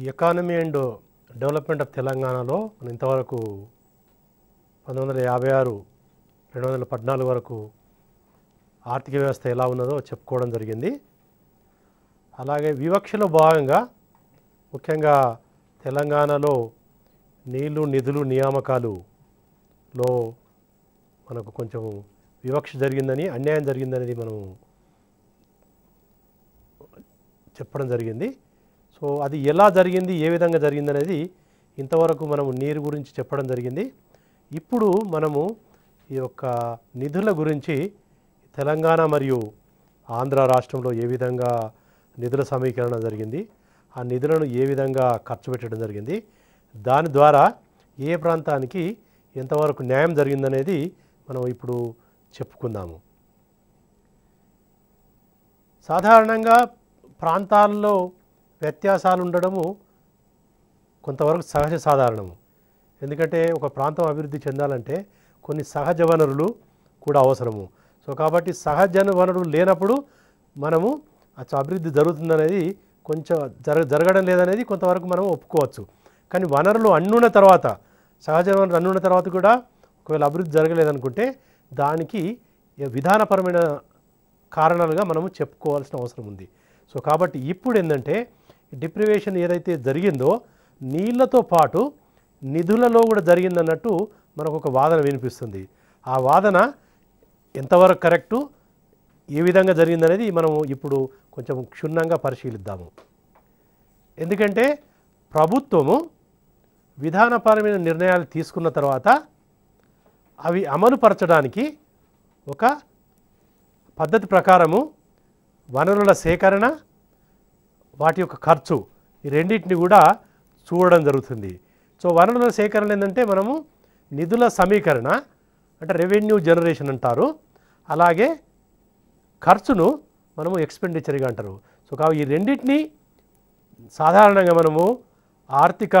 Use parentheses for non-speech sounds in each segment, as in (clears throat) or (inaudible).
ఈ economy and development of తెలంగాణలో మనం ఇంతవరకు పంతొమ్మిది వందల యాభై ఆరు రెండు వందల పద్నాలుగు వరకు ఆర్థిక వ్యవస్థ ఎలా ఉన్నదో చెప్పుకోవడం జరిగింది అలాగే వివక్షలో భాగంగా ముఖ్యంగా తెలంగాణలో నీళ్లు నిధులు నియామకాలులో మనకు కొంచెం వివక్ష జరిగిందని అన్యాయం జరిగిందనేది మనం చెప్పడం జరిగింది సో అది ఎలా జరిగింది ఏ విధంగా జరిగింది అనేది ఇంతవరకు మనము నీరు గురించి చెప్పడం జరిగింది ఇప్పుడు మనము ఈ యొక్క నిధుల గురించి తెలంగాణ మరియు ఆంధ్ర రాష్ట్రంలో ఏ విధంగా నిధుల సమీకరణ జరిగింది ఆ నిధులను ఏ విధంగా ఖర్చు పెట్టడం జరిగింది దాని ద్వారా ఏ ప్రాంతానికి ఎంతవరకు న్యాయం జరిగిందనేది మనం ఇప్పుడు చెప్పుకుందాము సాధారణంగా ప్రాంతాల్లో వ్యత్యాసాలు ఉండడము కొంతవరకు సహజ సాధారణము ఎందుకంటే ఒక ప్రాంతం అభివృద్ధి చెందాలంటే కొన్ని సహజ వనరులు కూడా అవసరము సో కాబట్టి సహజ వనరులు లేనప్పుడు మనము అభివృద్ధి జరుగుతుందనేది కొంచెం జరగ జరగడం లేదనేది కొంతవరకు మనం ఒప్పుకోవచ్చు కానీ వనరులు అన్నున్న తర్వాత సహజ వనరులు అన్నున్న తర్వాత కూడా ఒకవేళ అభివృద్ధి జరగలేదనుకుంటే దానికి విధానపరమైన కారణాలుగా మనము చెప్పుకోవాల్సిన అవసరం ఉంది సో కాబట్టి ఇప్పుడు ఏంటంటే డిప్రివేషన్ ఏదైతే జరిగిందో నీళ్లతో పాటు నిధులలో కూడా జరిగిందన్నట్టు మనకు ఒక వాదన వినిపిస్తుంది ఆ వాదన ఎంతవరకు కరెక్టు ఏ విధంగా జరిగిందనేది మనం ఇప్పుడు కొంచెం క్షుణ్ణంగా పరిశీలిద్దాము ఎందుకంటే ప్రభుత్వము విధానపరమైన నిర్ణయాలు తీసుకున్న తర్వాత అవి అమలుపరచడానికి ఒక పద్ధతి ప్రకారము వనరుల సేకరణ వాటి యొక్క ఖర్చు ఈ రెండింటిని కూడా చూడడం జరుగుతుంది సో వనరుల సేకరణ ఏంటంటే మనము నిధుల సమీకరణ అంటే రెవెన్యూ జనరేషన్ అంటారు అలాగే ఖర్చును మనము ఎక్స్పెండిచర్గా అంటారు సో కావు ఈ రెండింటినీ సాధారణంగా మనము ఆర్థిక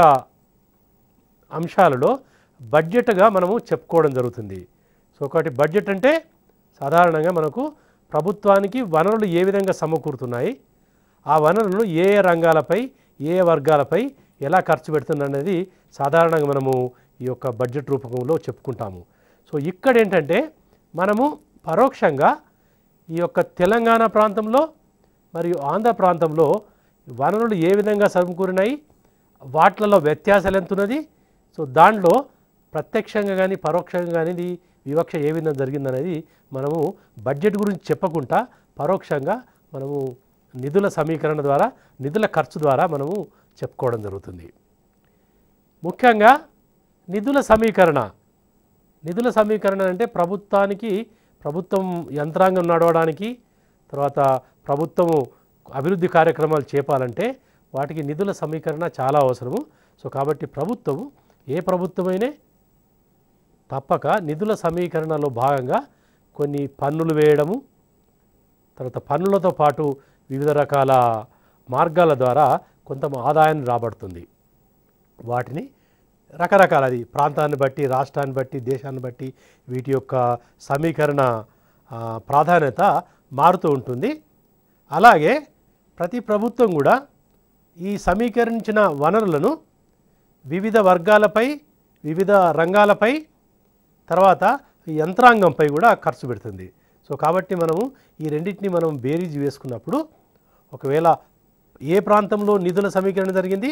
అంశాలలో బడ్జెట్గా మనము చెప్పుకోవడం జరుగుతుంది సో ఒకటి బడ్జెట్ అంటే సాధారణంగా మనకు ప్రభుత్వానికి వనరులు ఏ విధంగా సమకూరుతున్నాయి ఆ వనరులను ఏ ఏ రంగాలపై ఏ వర్గాలపై ఎలా ఖర్చు పెడుతుందనేది సాధారణంగా మనము ఈ యొక్క బడ్జెట్ రూపకంలో చెప్పుకుంటాము సో ఇక్కడ ఏంటంటే మనము పరోక్షంగా ఈ యొక్క తెలంగాణ ప్రాంతంలో మరియు ఆంధ్ర ప్రాంతంలో వనరులు ఏ విధంగా సమకూరినాయి వాట్లలో వ్యత్యాసాలు ఎంత ఉన్నది సో దాంట్లో ప్రత్యక్షంగా కానీ పరోక్షంగా కానీ వివక్ష ఏ విధంగా జరిగిందనేది మనము బడ్జెట్ గురించి చెప్పకుండా పరోక్షంగా మనము నిధుల సమీకరణ ద్వారా నిధుల ఖర్చు ద్వారా మనము చెప్పుకోవడం జరుగుతుంది ముఖ్యంగా నిధుల సమీకరణ నిధుల సమీకరణ అంటే ప్రభుత్వానికి ప్రభుత్వం యంత్రాంగం నడవడానికి తర్వాత ప్రభుత్వము అభివృద్ధి కార్యక్రమాలు చేపాలంటే వాటికి నిధుల సమీకరణ చాలా అవసరము సో కాబట్టి ప్రభుత్వము ఏ ప్రభుత్వమైనా తప్పక నిధుల సమీకరణలో భాగంగా కొన్ని పన్నులు వేయడము తర్వాత పన్నులతో పాటు వివిధ రకాల మార్గాల ద్వారా కొంత ఆదాయం రాబడుతుంది వాటిని రకరకాల అది ప్రాంతాన్ని బట్టి రాష్ట్రాన్ని బట్టి దేశాన్ని బట్టి వీటి యొక్క సమీకరణ ప్రాధాన్యత మారుతూ ఉంటుంది అలాగే ప్రతి ప్రభుత్వం కూడా ఈ సమీకరించిన వనరులను వివిధ వర్గాలపై వివిధ రంగాలపై తర్వాత యంత్రాంగంపై కూడా ఖర్చు పెడుతుంది సో కాబట్టి మనము ఈ రెండింటిని మనం బేరీజ్ వేసుకున్నప్పుడు ఒకవేళ ఏ ప్రాంతంలో నిధుల సమీకరణ జరిగింది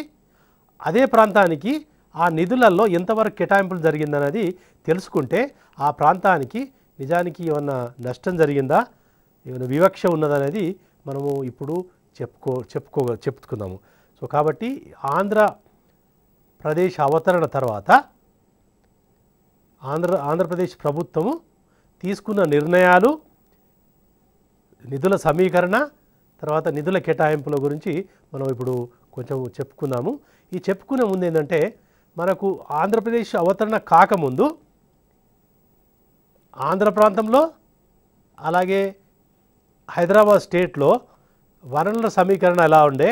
అదే ప్రాంతానికి ఆ నిధులలో ఎంతవరకు కేటాయింపులు జరిగిందన్నది తెలుసుకుంటే ఆ ప్రాంతానికి నిజానికి ఏమన్నా నష్టం జరిగిందా ఏమైనా వివక్ష ఉన్నదనేది మనము ఇప్పుడు చెప్పుకో చెప్పుకో చెప్పుకుందాము సో కాబట్టి ఆంధ్ర ప్రదేశ్ అవతరణ తర్వాత ఆంధ్ర ఆంధ్రప్రదేశ్ ప్రభుత్వము తీసుకున్న నిర్ణయాలు నిధుల సమీకరణ తర్వాత నిధుల కేటాయింపుల గురించి మనం ఇప్పుడు కొంచెం చెప్పుకున్నాము ఈ చెప్పుకునే ముందు ఏంటంటే మనకు ఆంధ్రప్రదేశ్ అవతరణ కాకముందు ఆంధ్ర ప్రాంతంలో అలాగే హైదరాబాద్ స్టేట్లో వనరుల సమీకరణ ఎలా ఉండే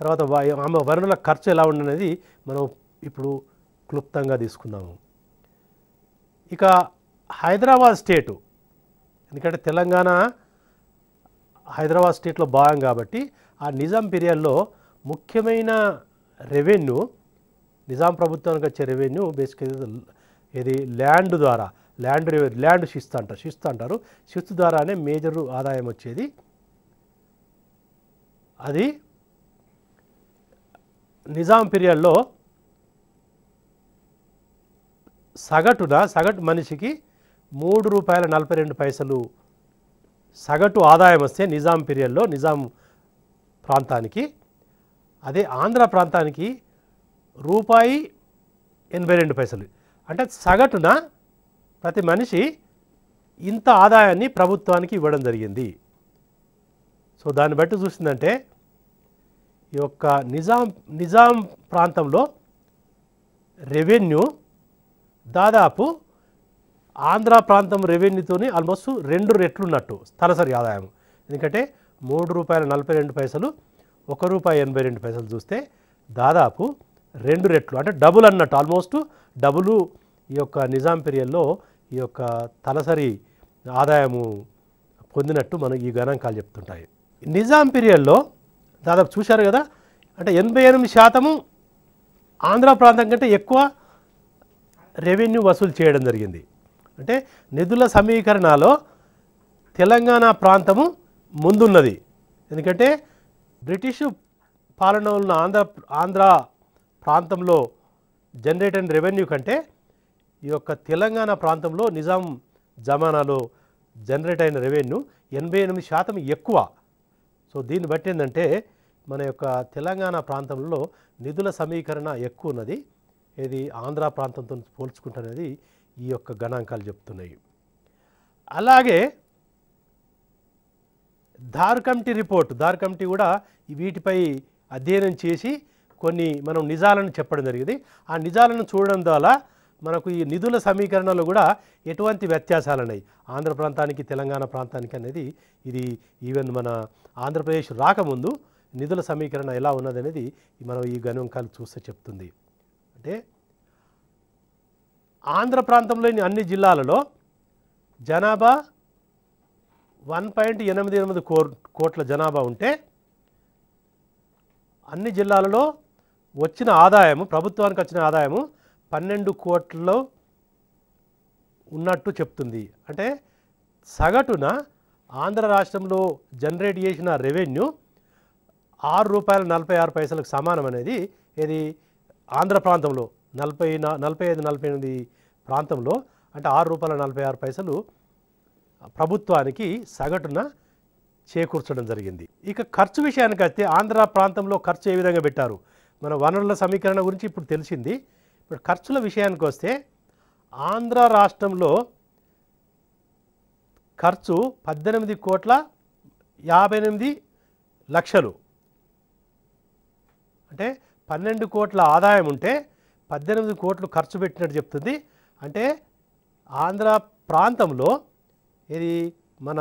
తర్వాత ఆమె వనరుల ఖర్చు ఎలా ఉండనేది మనం ఇప్పుడు క్లుప్తంగా తీసుకున్నాము ఇక హైదరాబాద్ స్టేటు ఎందుకంటే తెలంగాణ హైదరాబాద్ స్టేట్లో భాగం కాబట్టి ఆ నిజాం పీరియడ్లో ముఖ్యమైన రెవెన్యూ నిజాం ప్రభుత్వానికి వచ్చే రెవెన్యూ బేసిక్ ఇది ల్యాండ్ ద్వారా ల్యాండ్ రెవెన్యూ ల్యాండ్ శిస్తు అంటారు శిస్తు అంటారు శిస్తు ద్వారానే మేజర్ ఆదాయం వచ్చేది అది నిజాం పీరియడ్లో సగటున సగటు మనిషికి మూడు రూపాయల నలభై రెండు పైసలు సగటు ఆదాయం వస్తే నిజాం పీరియడ్లో నిజాం ప్రాంతానికి అదే ఆంధ్ర ప్రాంతానికి రూపాయి ఎనభై రెండు పైసలు అంటే సగటున ప్రతి మనిషి ఇంత ఆదాయాన్ని ప్రభుత్వానికి ఇవ్వడం జరిగింది సో దాన్ని బట్టి చూసిందంటే ఈ యొక్క నిజాం నిజాం ప్రాంతంలో రెవెన్యూ దాదాపు ఆంధ్ర ప్రాంతం రెవెన్యూతోని ఆల్మోస్ట్ రెండు రెట్లున్నట్టు తలసరి ఆదాయం ఎందుకంటే మూడు రూపాయల నలభై రెండు పైసలు ఒక రూపాయి ఎనభై రెండు పైసలు చూస్తే దాదాపు రెండు రెట్లు అంటే డబుల్ అన్నట్టు ఆల్మోస్ట్ డబులు ఈ యొక్క నిజాం పీరియడ్లో ఈ యొక్క తలసరి ఆదాయము పొందినట్టు మనకు ఈ గణాంకాలు చెప్తుంటాయి నిజాం పీరియడ్లో దాదాపు చూశారు కదా అంటే ఎనభై ఎనిమిది శాతము ఆంధ్ర ప్రాంతం కంటే ఎక్కువ రెవెన్యూ వసూలు చేయడం జరిగింది అంటే నిధుల సమీకరణలో తెలంగాణ ప్రాంతము ముందున్నది ఎందుకంటే బ్రిటిషు పాలన ఉన్న ఆంధ్ర ఆంధ్ర ప్రాంతంలో జనరేట్ అయిన రెవెన్యూ కంటే ఈ యొక్క తెలంగాణ ప్రాంతంలో నిజాం జమానాలో జనరేట్ అయిన రెవెన్యూ ఎనభై ఎనిమిది శాతం ఎక్కువ సో దీన్ని బట్టి ఏంటంటే మన యొక్క తెలంగాణ ప్రాంతంలో నిధుల సమీకరణ ఎక్కువ ఉన్నది ఇది ఆంధ్ర ప్రాంతంతో పోల్చుకుంటున్నది ఈ యొక్క గణాంకాలు చెప్తున్నాయి అలాగే Dhar committee report Dhar committee కూడా వీటిపై అధ్యయనం చేసి కొన్ని మనం నిజాలను చెప్పడం జరిగింది ఆ నిజాలను చూడడం ద్వారా మనకు ఈ నిధుల సమీకరణలో కూడా ఎటువంటి వ్యత్యాసాలు ఉన్నాయి ఆంధ్ర ప్రాంతానికి తెలంగాణ ప్రాంతానికి అనేది ఇది ఈవెన్ మన ఆంధ్రప్రదేశ్ రాకముందు నిధుల సమీకరణ ఎలా ఉన్నదనేది మనం ఈ గణాంకాలు చూస్తే చెప్తుంది అంటే ఆంధ్ర ప్రాంతంలోని అన్ని జిల్లాలలో జనాభా వన్ పాయింట్ ఎనిమిది ఎనిమిది కోట్ల జనాభా ఉంటే అన్ని జిల్లాలలో వచ్చిన ఆదాయము ప్రభుత్వానికి వచ్చిన ఆదాయము పన్నెండు కోట్లలో ఉన్నట్టు చెప్తుంది అంటే సగటున ఆంధ్ర రాష్ట్రంలో జనరేట్ చేసిన రెవెన్యూ ఆరు రూపాయల నలభై ఆరు పైసలకు సమానం అనేది ఇది ఆంధ్ర ప్రాంతంలో నలభై నలభై ఐదు నలభై ఎనిమిది ప్రాంతంలో అంటే ఆరు రూపాయల నలభై ఆరు పైసలు ప్రభుత్వానికి సగటున చేకూర్చడం జరిగింది ఇక ఖర్చు విషయానికి వస్తే ఆంధ్ర ప్రాంతంలో ఖర్చు ఏ విధంగా పెట్టారు మన వనరుల సమీకరణ గురించి ఇప్పుడు తెలిసింది ఇప్పుడు ఖర్చుల విషయానికి వస్తే ఆంధ్ర రాష్ట్రంలో ఖర్చు పద్దెనిమిది కోట్ల యాభై ఎనిమిది లక్షలు అంటే పన్నెండు కోట్ల ఆదాయం ఉంటే పద్దెనిమిది కోట్లు ఖర్చు పెట్టినట్టు చెప్తుంది అంటే ఆంధ్ర ప్రాంతంలో ఇది మన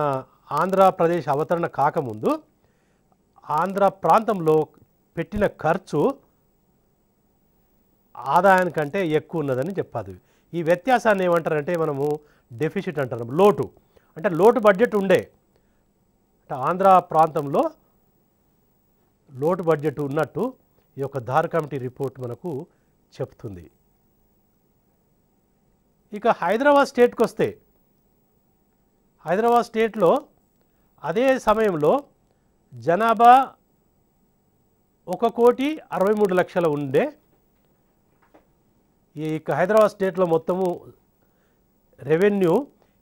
ఆంధ్రప్రదేశ్ అవతరణ కాకముందు ఆంధ్ర ప్రాంతంలో పెట్టిన ఖర్చు ఆదాయానికంటే ఎక్కువ ఉన్నదని చెప్పాలి ఈ వ్యత్యాసాన్ని ఏమంటారంటే మనము డెఫిషిట్ అంటారు లోటు అంటే లోటు బడ్జెట్ ఉండే అంటే ఆంధ్ర ప్రాంతంలో లోటు బడ్జెట్ ఉన్నట్టు ఈ యొక్క ధార కమిటీ రిపోర్ట్ మనకు చెప్తుంది ఇక హైదరాబాద్ స్టేట్కి వస్తే హైదరాబాద్ స్టేట్లో అదే సమయంలో జనాభా ఒక కోటి అరవై మూడు లక్షల ఉండే ఈ హైదరాబాద్ స్టేట్లో మొత్తము రెవెన్యూ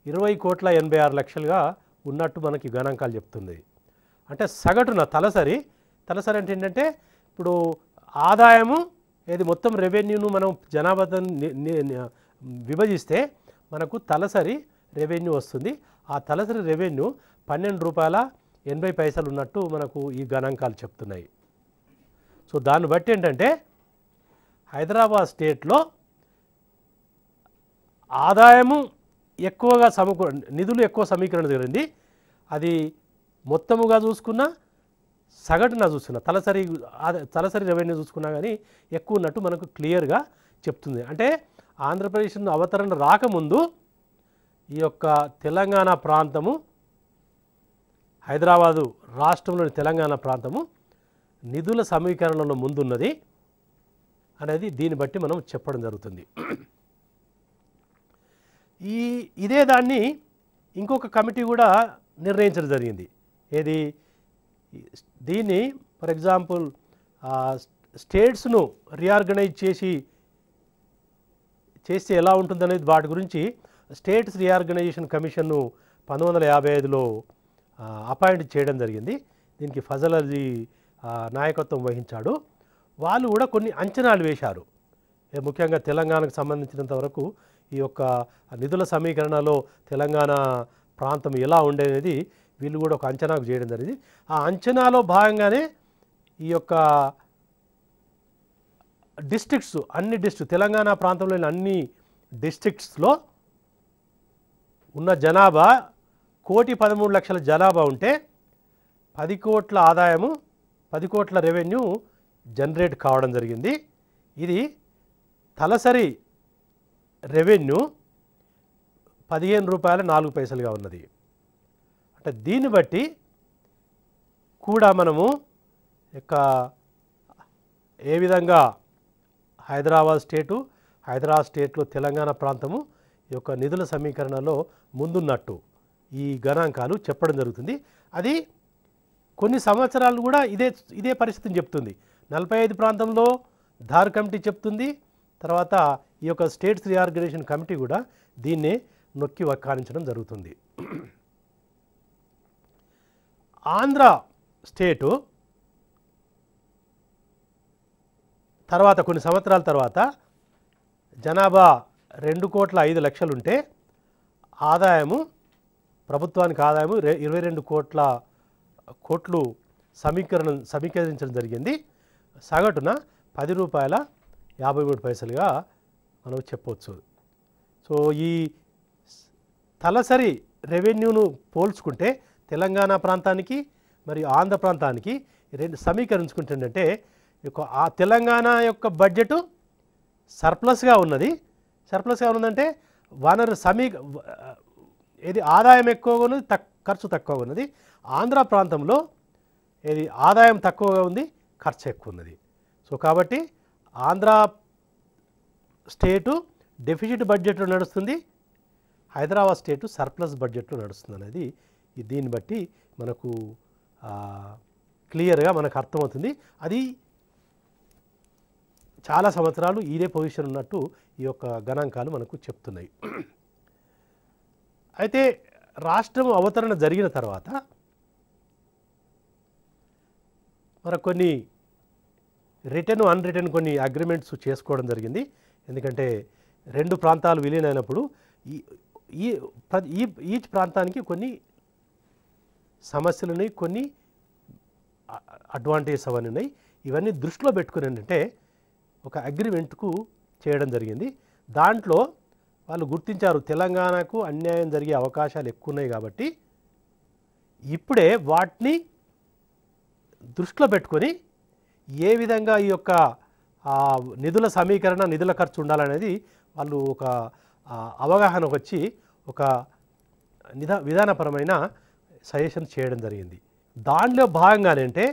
ఇరవై కోట్ల ఎనభై ఆరు లక్షలుగా ఉన్నట్టు మనకి గణాంకాలు చెప్తుంది అంటే సగటున తలసరి తలసరి అంటే ఏంటంటే ఇప్పుడు ఆదాయము ఏది మొత్తం రెవెన్యూను మనం జనాభా విభజిస్తే మనకు తలసరి రెవెన్యూ వస్తుంది ఆ తలసరి రెవెన్యూ పన్నెండు రూపాయల ఎనభై పైసలు ఉన్నట్టు మనకు ఈ గణాంకాలు చెప్తున్నాయి సో దాన్ని బట్టి ఏంటంటే హైదరాబాద్ స్టేట్లో ఆదాయము ఎక్కువగా సమకూ నిధులు ఎక్కువ సమీకరణ జరిగింది అది మొత్తముగా చూసుకున్నా సగటున చూస్తున్న తలసరి తలసరి రెవెన్యూ చూసుకున్నా కానీ ఎక్కువ ఉన్నట్టు మనకు క్లియర్గా చెప్తుంది అంటే ఆంధ్రప్రదేశ్ అవతరణ రాకముందు ఈ యొక్క తెలంగాణ ప్రాంతము హైదరాబాదు రాష్ట్రంలోని తెలంగాణ ప్రాంతము నిధుల సమీకరణలో ముందున్నది అనేది దీన్ని బట్టి మనం చెప్పడం జరుగుతుంది ఈ ఇదే దాన్ని ఇంకొక కమిటీ కూడా నిర్ణయించడం జరిగింది ఏది దీన్ని ఫర్ ఎగ్జాంపుల్ స్టేట్స్ను రీఆర్గనైజ్ చేసి చేస్తే ఎలా ఉంటుందనేది వాటి గురించి స్టేట్స్ రీఆర్గనైజేషన్ కమిషన్ను పంతొమ్మిది వందల యాభై ఐదులో అపాయింట్ చేయడం జరిగింది దీనికి ఫజల్ అలీ నాయకత్వం వహించాడు వాళ్ళు కూడా కొన్ని అంచనాలు వేశారు ముఖ్యంగా తెలంగాణకు సంబంధించినంత వరకు ఈ యొక్క నిధుల సమీకరణలో తెలంగాణ ప్రాంతం ఎలా ఉండేది వీళ్ళు కూడా ఒక అంచనాకు చేయడం జరిగింది ఆ అంచనాలో భాగంగానే ఈ యొక్క డిస్ట్రిక్ట్స్ అన్ని డిస్ట్రిక్ట్ తెలంగాణ ప్రాంతంలోని అన్ని డిస్ట్రిక్ట్స్లో ఉన్న జనాభా కోటి పదమూడు లక్షల జనాభా ఉంటే పది కోట్ల ఆదాయము పది కోట్ల రెవెన్యూ జనరేట్ కావడం జరిగింది ఇది తలసరి రెవెన్యూ పదిహేను రూపాయల నాలుగు పైసలుగా ఉన్నది అంటే దీన్ని బట్టి కూడా మనము యొక్క ఏ విధంగా హైదరాబాద్ స్టేటు హైదరాబాద్ స్టేట్లో తెలంగాణ ప్రాంతము ఈ యొక్క నిధుల సమీకరణలో ముందున్నట్టు ఈ గణాంకాలు చెప్పడం జరుగుతుంది అది కొన్ని సంవత్సరాలు కూడా ఇదే ఇదే పరిస్థితిని చెప్తుంది నలభై ఐదు ప్రాంతంలో ధార్ కమిటీ చెప్తుంది తర్వాత ఈ యొక్క స్టేట్స్ రీఆర్గనైజేషన్ కమిటీ కూడా దీన్నే నొక్కి వక్కానించడం జరుగుతుంది ఆంధ్ర స్టేటు తర్వాత కొన్ని సంవత్సరాల తర్వాత జనాభా రెండు కోట్ల ఐదు లక్షలుంటే ఆదాయము ప్రభుత్వానికి ఆదాయము ఇరవై రెండు కోట్ల కోట్లు సమీకరణ సమీకరించడం జరిగింది సగటున పది రూపాయల యాభై మూడు పైసలుగా మనం చెప్పవచ్చు సో ఈ తలసరి రెవెన్యూను పోల్చుకుంటే తెలంగాణ ప్రాంతానికి మరియు ఆంధ్ర ప్రాంతానికి రెండు సమీకరించుకుంటుందంటే ఆ తెలంగాణ యొక్క బడ్జెట్ సర్ప్లస్గా ఉన్నది సర్ప్లస్గా ఉన్నదంటే వనరు సమీ ఏది ఆదాయం ఎక్కువగా ఉన్నది తక్ ఖర్చు తక్కువగా ఉన్నది ఆంధ్ర ప్రాంతంలో ఏది ఆదాయం తక్కువగా ఉంది ఖర్చు ఎక్కువ ఉన్నది సో కాబట్టి ఆంధ్ర స్టేటు డెఫిసిట్ బడ్జెట్లో నడుస్తుంది హైదరాబాద్ స్టేటు సర్ప్లస్ బడ్జెట్లో నడుస్తుంది అనేది దీన్ని బట్టి మనకు క్లియర్గా మనకు అర్థమవుతుంది అది చాలా సంవత్సరాలు ఇదే పొజిషన్ ఉన్నట్టు ఈ యొక్క గణాంకాలు మనకు చెప్తున్నాయి అయితే రాష్ట్రం అవతరణ జరిగిన తర్వాత మరి కొన్ని రిటర్న్ అన్ రిటర్న్ కొన్ని అగ్రిమెంట్స్ చేసుకోవడం జరిగింది ఎందుకంటే రెండు ప్రాంతాలు విలీనైనప్పుడు ఈ ఈచ్ ప్రాంతానికి కొన్ని సమస్యలు ఉన్నాయి కొన్ని అడ్వాంటేజెస్ అవన్నీ ఉన్నాయి ఇవన్నీ దృష్టిలో పెట్టుకుని ఏంటంటే ఒక అగ్రిమెంట్కు చేయడం జరిగింది దాంట్లో వాళ్ళు గుర్తించారు తెలంగాణకు అన్యాయం జరిగే అవకాశాలు ఎక్కువ ఉన్నాయి కాబట్టి ఇప్పుడే వాటిని దృష్టిలో పెట్టుకొని ఏ విధంగా ఈ యొక్క నిధుల సమీకరణ నిధుల ఖర్చు ఉండాలనేది వాళ్ళు ఒక అవగాహనకు వచ్చి ఒక నిధ విధానపరమైన సజెషన్ చేయడం జరిగింది దానిలో భాగంగానే అంటే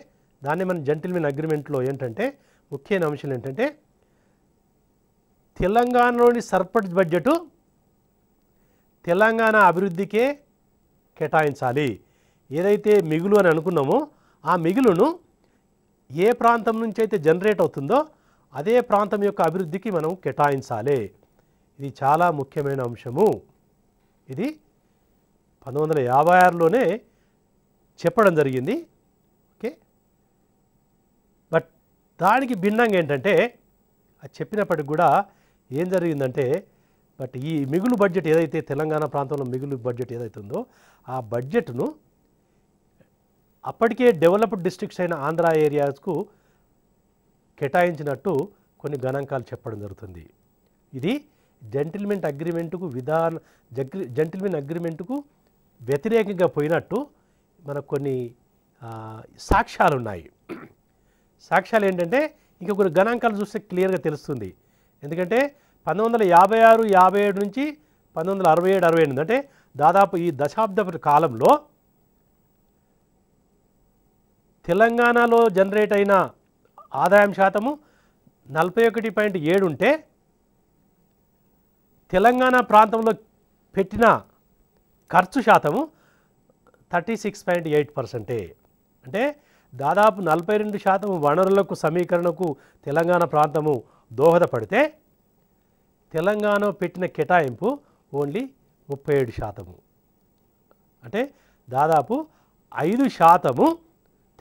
దాన్ని మన జంటిల్మెన్ అగ్రిమెంట్లో ఏంటంటే ముఖ్యమైన అంశం ఏంటంటే తెలంగాణలోని సర్పట్ బడ్జెట్ తెలంగాణ అభివృద్ధికే కేటాయించాలి ఏదైతే మిగులు అని అనుకున్నామో ఆ మిగులును ఏ ప్రాంతం నుంచి అయితే జనరేట్ అవుతుందో అదే ప్రాంతం యొక్క అభివృద్ధికి మనం కేటాయించాలి ఇది చాలా ముఖ్యమైన అంశము ఇది పంతొమ్మిది వందల యాభై ఆరులోనే చెప్పడం జరిగింది ఓకే బట్ దానికి భిన్నంగా ఏంటంటే అది చెప్పినప్పటికి కూడా ఏం జరిగిందంటే బట్ ఈ మిగులు బడ్జెట్ ఏదైతే తెలంగాణ ప్రాంతంలో మిగులు బడ్జెట్ ఏదైతే ఉందో ఆ బడ్జెట్ను అప్పటికే డెవలప్డ్ డిస్ట్రిక్ట్స్ అయిన ఆంధ్ర ఏరియాస్కు కేటాయించినట్టు కొన్ని గణాంకాలు చెప్పడం జరుగుతుంది ఇది జెంటిల్మెంట్ అగ్రిమెంటుకు విధాన జగ్రి జెంటిల్మెంట్ అగ్రిమెంటుకు వ్యతిరేకంగా పోయినట్టు మనకు కొన్ని సాక్ష్యాలు ఉన్నాయి సాక్ష్యాలు ఏంటంటే ఇంకా కొన్ని గణాంకాలు చూస్తే క్లియర్గా తెలుస్తుంది ఎందుకంటే పంతొమ్మిది వందల యాభై ఆరు యాభై ఏడు నుంచి పంతొమ్మిది వందల అరవై ఏడు అరవై ఎనిమిది అంటే దాదాపు ఈ దశాబ్దపు కాలంలో తెలంగాణలో జనరేట్ అయిన ఆదాయం శాతము నలభై ఒకటి పాయింట్ ఏడు ఉంటే తెలంగాణ ప్రాంతంలో పెట్టిన ఖర్చు శాతము థర్టీ సిక్స్ పాయింట్ ఎయిట్ పర్సెంటే అంటే దాదాపు నలభై రెండు శాతం వనరులకు సమీకరణకు తెలంగాణ ప్రాంతము దోహదపడితే తెలంగాణ పెట్టిన కేటాయింపు ఓన్లీ ముప్పై ఏడు శాతము అంటే దాదాపు ఐదు శాతము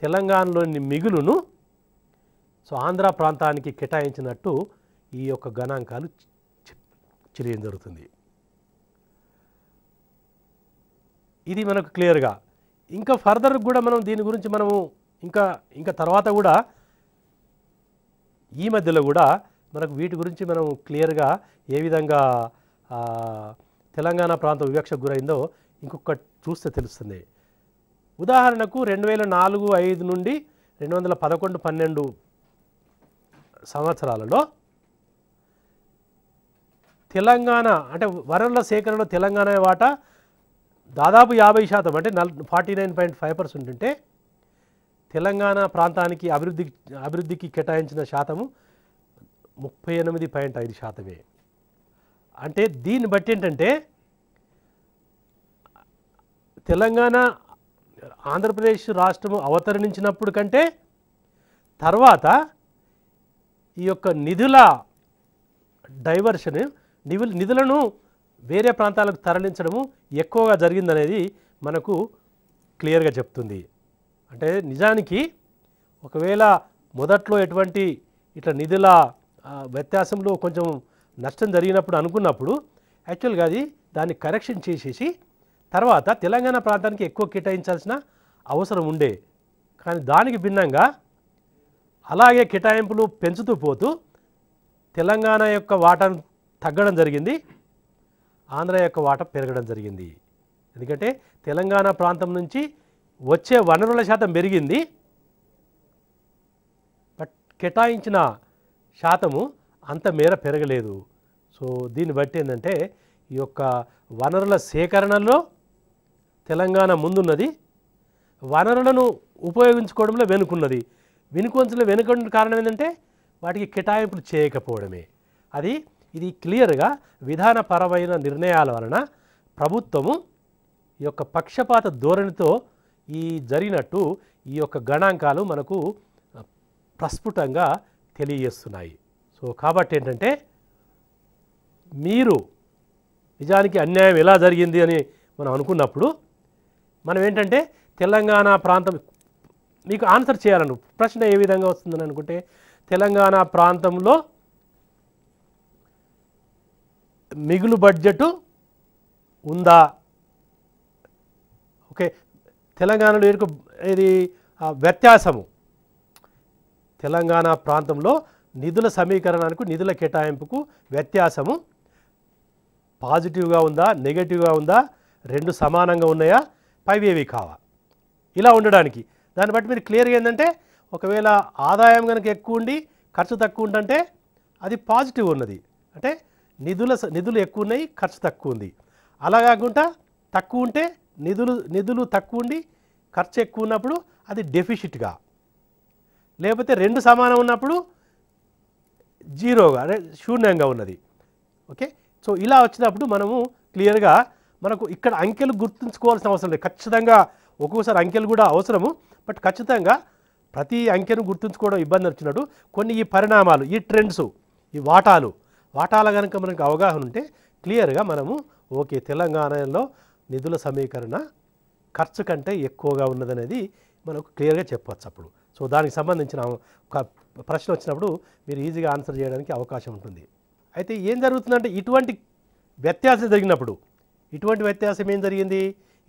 తెలంగాణలోని మిగులును సో ఆంధ్ర ప్రాంతానికి కేటాయించినట్టు ఈ యొక్క గణాంకాలు తెలియడం జరుగుతుంది ఇది మనకు క్లియర్గా ఇంకా ఫర్దర్ కూడా మనం దీని గురించి మనము ఇంకా ఇంకా తర్వాత కూడా ఈ మధ్యలో కూడా మనకు వీటి గురించి మనం క్లియర్గా ఏ విధంగా తెలంగాణ ప్రాంత వివక్షకు గురైందో ఇంకొక చూస్తే తెలుస్తుంది ఉదాహరణకు రెండు వేల నాలుగు ఐదు నుండి రెండు వందల పదకొండు పన్నెండు సంవత్సరాలలో తెలంగాణ అంటే వనరుల సేకరణలో తెలంగాణ వాటా దాదాపు యాభై శాతం అంటే నల్ forty nine point five percent ఉంటే తెలంగాణ ప్రాంతానికి అభివృద్ధి అభివృద్ధికి కేటాయించిన శాతము ముప్పై ఎనిమిది పాయింట్ ఐదు శాతమే అంటే దీన్ని బట్టి ఏంటంటే తెలంగాణ ఆంధ్రప్రదేశ్ రాష్ట్రము అవతరణించినప్పుడు కంటే తర్వాత ఈ యొక్క నిధుల డైవర్షన్ నిధులను వేరే ప్రాంతాలకు తరలించడము ఎక్కువగా జరిగిందనేది మనకు క్లియర్గా చెప్తుంది అంటే నిజానికి ఒకవేళ మొదట్లో ఎటువంటి ఇట్లా నిధుల వ్యత్యాసంలో కొంచెం నష్టం జరిగినప్పుడు అనుకున్నప్పుడు యాక్చువల్గా అది దాన్ని కరెక్షన్ చేసేసి తర్వాత తెలంగాణ ప్రాంతానికి ఎక్కువ కేటాయించాల్సిన అవసరం ఉండే కానీ దానికి భిన్నంగా అలాగే కేటాయింపులు పెంచుతూ పోతూ తెలంగాణ యొక్క వాటాను తగ్గడం జరిగింది ఆంధ్ర యొక్క వాట పెరగడం జరిగింది ఎందుకంటే తెలంగాణ ప్రాంతం నుంచి వచ్చే వనరుల శాతం పెరిగింది బట్ కేటాయించిన శాతము అంత మేర పెరగలేదు సో దీన్ని బట్టి ఏంటంటే ఈ యొక్క వనరుల సేకరణలో తెలంగాణ ముందున్నది వనరులను ఉపయోగించుకోవడంలో వెనుకున్నది వెనుకొంచలో వెనుక కారణం ఏంటంటే వాటికి కేటాయింపులు చేయకపోవడమే అది ఇది క్లియర్గా విధానపరమైన నిర్ణయాల వలన ప్రభుత్వము ఈ యొక్క పక్షపాత ధోరణితో ఈ జరిగినట్టు ఈ యొక్క గణాంకాలు మనకు ప్రస్ఫుటంగా తెలియజేస్తున్నాయి సో కాబట్టి ఏంటంటే మీరు నిజానికి అన్యాయం ఎలా జరిగింది అని మనం అనుకున్నప్పుడు మనం ఏంటంటే తెలంగాణ ప్రాంతం మీకు ఆన్సర్ చేయాలను ప్రశ్న ఏ విధంగా వస్తుందని అనుకుంటే తెలంగాణ ప్రాంతంలో మిగులు బడ్జెటు ఉందా ఓకే తెలంగాణలో ఎరుకు ఇది వ్యత్యాసము తెలంగాణ ప్రాంతంలో నిధుల సమీకరణానికి నిధుల కేటాయింపుకు వ్యత్యాసము పాజిటివ్గా ఉందా నెగటివ్గా ఉందా రెండు సమానంగా ఉన్నాయా పైవేవి కావా ఇలా ఉండడానికి దాన్ని బట్టి మీరు క్లియర్గా ఏంటంటే ఒకవేళ ఆదాయం కనుక ఎక్కువ ఉండి ఖర్చు తక్కువ ఉందంటే అది పాజిటివ్ ఉన్నది అంటే నిధుల నిధులు ఎక్కువ ఉన్నాయి ఖర్చు తక్కువ ఉంది అలా కాకుండా తక్కువ ఉంటే నిధులు నిధులు తక్కువ ఉండి ఖర్చు ఎక్కువ ఉన్నప్పుడు అది డెఫిషిట్గా లేకపోతే రెండు సమానం ఉన్నప్పుడు జీరోగా శూన్యంగా ఉన్నది ఓకే సో ఇలా వచ్చినప్పుడు మనము క్లియర్గా మనకు ఇక్కడ అంకెలు గుర్తుంచుకోవాల్సిన అవసరం లేదు ఖచ్చితంగా ఒక్కోసారి అంకెలు కూడా అవసరము బట్ ఖచ్చితంగా ప్రతి అంకెను గుర్తుంచుకోవడం ఇబ్బంది వచ్చినట్టు కొన్ని ఈ పరిణామాలు ఈ ట్రెండ్స్ ఈ వాటాలు వాటాల కనుక మనకు అవగాహన ఉంటే క్లియర్గా మనము ఓకే తెలంగాణలో నిధుల సమీకరణ ఖర్చు కంటే ఎక్కువగా ఉన్నదనేది మనకు క్లియర్గా చెప్పవచ్చు అప్పుడు సో దానికి సంబంధించిన ఒక ప్రశ్న వచ్చినప్పుడు మీరు ఈజీగా ఆన్సర్ చేయడానికి అవకాశం ఉంటుంది అయితే ఏం జరుగుతుందంటే ఇటువంటి వ్యత్యాసం జరిగినప్పుడు ఇటువంటి వ్యత్యాసం ఏం జరిగింది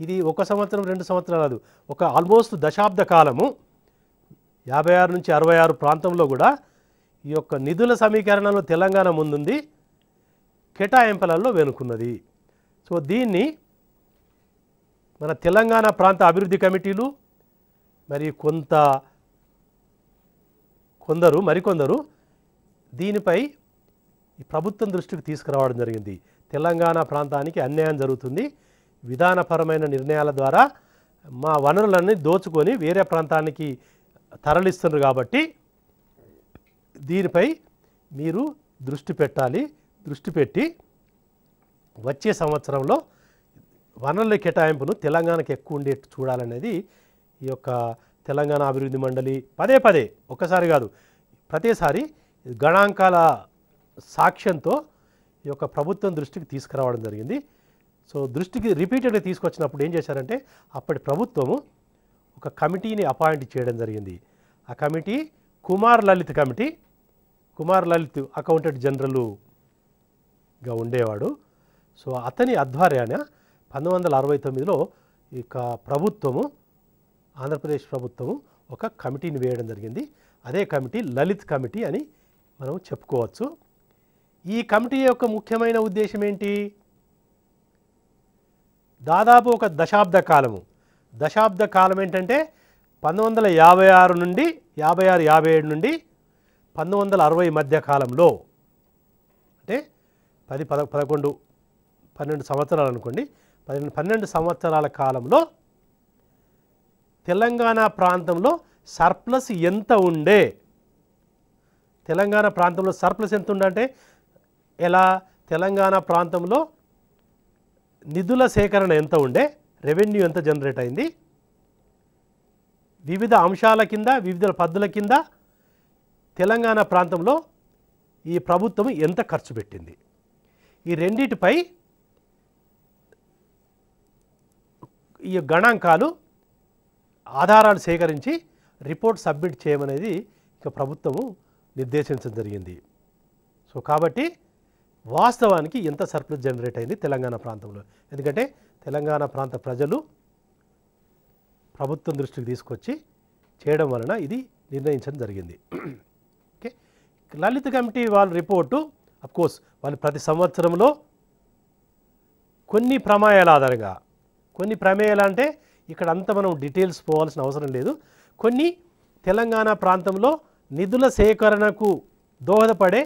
ఇది ఒక సంవత్సరం రెండు సంవత్సరాలు కాదు ఒక ఆల్మోస్ట్ దశాబ్ద కాలము యాభై ఆరు నుంచి అరవై ఆరు ప్రాంతంలో కూడా ఈ యొక్క నిధుల సమీకరణలో తెలంగాణ ముందుంది కేటాయింపులలో వెనుకున్నది సో దీన్ని మన తెలంగాణ ప్రాంత అభివృద్ధి కమిటీలు మరి కొంత కొందరు మరికొందరు దీనిపై ఈ ప్రభుత్వం దృష్టికి తీసుకురావడం జరిగింది తెలంగాణ ప్రాంతానికి అన్యాయం జరుగుతుంది విధానపరమైన నిర్ణయాల ద్వారా మా వనరులన్నీ దోచుకొని వేరే ప్రాంతానికి తరలిస్తున్నారు కాబట్టి దీనిపై మీరు దృష్టి పెట్టాలి దృష్టి పెట్టి వచ్చే సంవత్సరంలో వనరుల కేటాయింపును తెలంగాణకు ఎక్కువ ఉండే చూడాలనేది ఈ యొక్క తెలంగాణ అభివృద్ధి మండలి పదే పదే ఒక్కసారి కాదు ప్రతిసారి గణాంకాల సాక్ష్యంతో ఈ యొక్క ప్రభుత్వం దృష్టికి తీసుకురావడం జరిగింది సో దృష్టికి రిపీటెడ్గా తీసుకొచ్చినప్పుడు ఏం చేశారంటే అప్పటి ప్రభుత్వము ఒక కమిటీని అపాయింట్ చేయడం జరిగింది ఆ committee Kumar Lalit committee Kumar Lalit accountant జనరల్గా ఉండేవాడు సో అతని ఆధ్వర్యాన పంతొమ్మిది వందల అరవై తొమ్మిదిలో ఇక ప్రభుత్వము ఆంధ్రప్రదేశ్ ప్రభుత్వము ఒక కమిటీని వేయడం జరిగింది అదే కమిటీ లలిత్ కమిటీ అని మనం చెప్పుకోవచ్చు ఈ కమిటీ యొక్క ముఖ్యమైన ఉద్దేశం ఏంటి దాదాపు ఒక దశాబ్ద కాలము దశాబ్ద కాలం ఏంటంటే పంతొమ్మిది వందల యాభై ఆరు నుండి యాభై ఆరు యాభై ఏడు నుండి పంతొమ్మిది వందల అరవై మధ్య కాలంలో అంటే పది పద పదకొండు పన్నెండు సంవత్సరాలు అనుకోండి పన్నెండు పన్నెండు సంవత్సరాల కాలంలో తెలంగాణ ప్రాంతంలో సర్ప్లస్ ఎంత ఉండే తెలంగాణ ప్రాంతంలో సర్ప్లస్ ఎంత ఉండంటే ఎలా తెలంగాణ ప్రాంతంలో నిధుల సేకరణ ఎంత ఉండే రెవెన్యూ ఎంత జనరేట్ అయింది వివిధ అంశాల కింద వివిధ పద్ధతుల కింద తెలంగాణ ప్రాంతంలో ఈ ప్రభుత్వం ఎంత ఖర్చు పెట్టింది ఈ రెండిటిపై ఈ గణాంకాలు ఆధారాలు సేకరించి రిపోర్ట్ సబ్మిట్ చేయమనేది ఇక ప్రభుత్వము నిర్దేశించడం జరిగింది సో కాబట్టి వాస్తవానికి ఎంత సర్ప్లస్ జనరేట్ అయింది తెలంగాణ ప్రాంతంలో ఎందుకంటే తెలంగాణ ప్రాంత ప్రజలు ప్రభుత్వం దృష్టికి తీసుకొచ్చి చేయడం వలన ఇది నిర్ణయించడం జరిగింది లలిత కమిటీ వాళ్ళ రిపోర్టు కోర్స్ వాళ్ళు ప్రతి సంవత్సరంలో కొన్ని ప్రమాయాల ఆధారంగా కొన్ని ప్రమేయాలు అంటే ఇక్కడ అంత మనం డీటెయిల్స్ పోవాల్సిన అవసరం లేదు కొన్ని తెలంగాణ ప్రాంతంలో నిధుల సేకరణకు దోహదపడే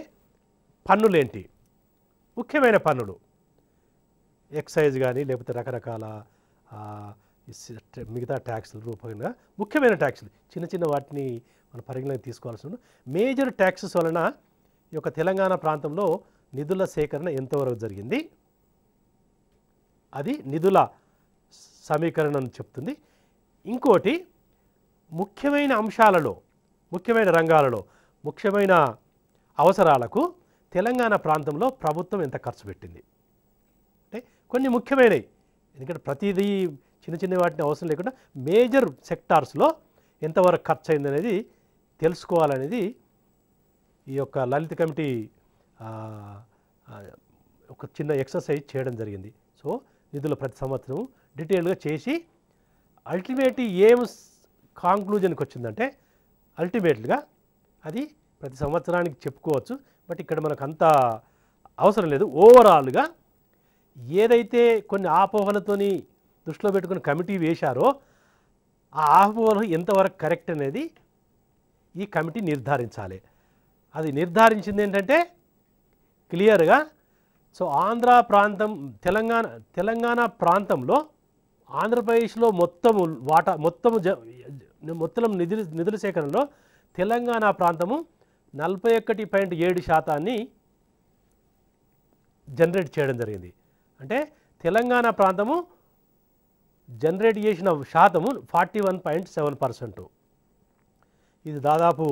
పన్నులేంటి ముఖ్యమైన పన్నులు ఎక్సైజ్ కానీ లేకపోతే రకరకాల మిగతా ట్యాక్సుల రూపంగా ముఖ్యమైన ట్యాక్స్లు చిన్న చిన్న వాటిని మనం పరిగణలోకి ఉంది మేజర్ ట్యాక్సెస్ వలన ఈ యొక్క తెలంగాణ ప్రాంతంలో నిధుల సేకరణ ఎంతవరకు జరిగింది అది నిధుల సమీకరణను చెప్తుంది ఇంకోటి ముఖ్యమైన అంశాలలో ముఖ్యమైన రంగాలలో ముఖ్యమైన అవసరాలకు తెలంగాణ ప్రాంతంలో ప్రభుత్వం ఎంత ఖర్చు పెట్టింది అంటే కొన్ని ముఖ్యమైనవి ఎందుకంటే ప్రతిదీ చిన్న చిన్న వాటిని అవసరం లేకుండా మేజర్ సెక్టార్స్లో ఎంతవరకు ఖర్చు అనేది తెలుసుకోవాలనేది ఈ యొక్క లలిత కమిటీ ఒక చిన్న ఎక్సర్సైజ్ చేయడం జరిగింది సో నిధులు ప్రతి సంవత్సరం డీటెయిల్గా చేసి అల్టిమేట్ ఏం కాంక్లూజన్కి వచ్చిందంటే అల్టిమేట్గా అది ప్రతి సంవత్సరానికి చెప్పుకోవచ్చు బట్ ఇక్కడ మనకు అంత అవసరం లేదు ఓవరాల్గా ఏదైతే కొన్ని ఆపోహలతోని దృష్టిలో పెట్టుకుని కమిటీ వేశారో ఆ ఆపోహలు ఎంతవరకు కరెక్ట్ అనేది ఈ కమిటీ నిర్ధారించాలి అది నిర్ధారించింది ఏంటంటే క్లియర్గా సో ఆంధ్ర ప్రాంతం తెలంగాణ తెలంగాణ ప్రాంతంలో ఆంధ్రప్రదేశ్లో మొత్తము వాటా మొత్తము జ మొత్తం నిధులు నిధుల సేకరణలో తెలంగాణ ప్రాంతము నలభై ఒకటి పాయింట్ ఏడు శాతాన్ని జనరేట్ చేయడం జరిగింది అంటే తెలంగాణ ప్రాంతము జనరేట్ చేసిన శాతము forty one point seven percent ఇది దాదాపు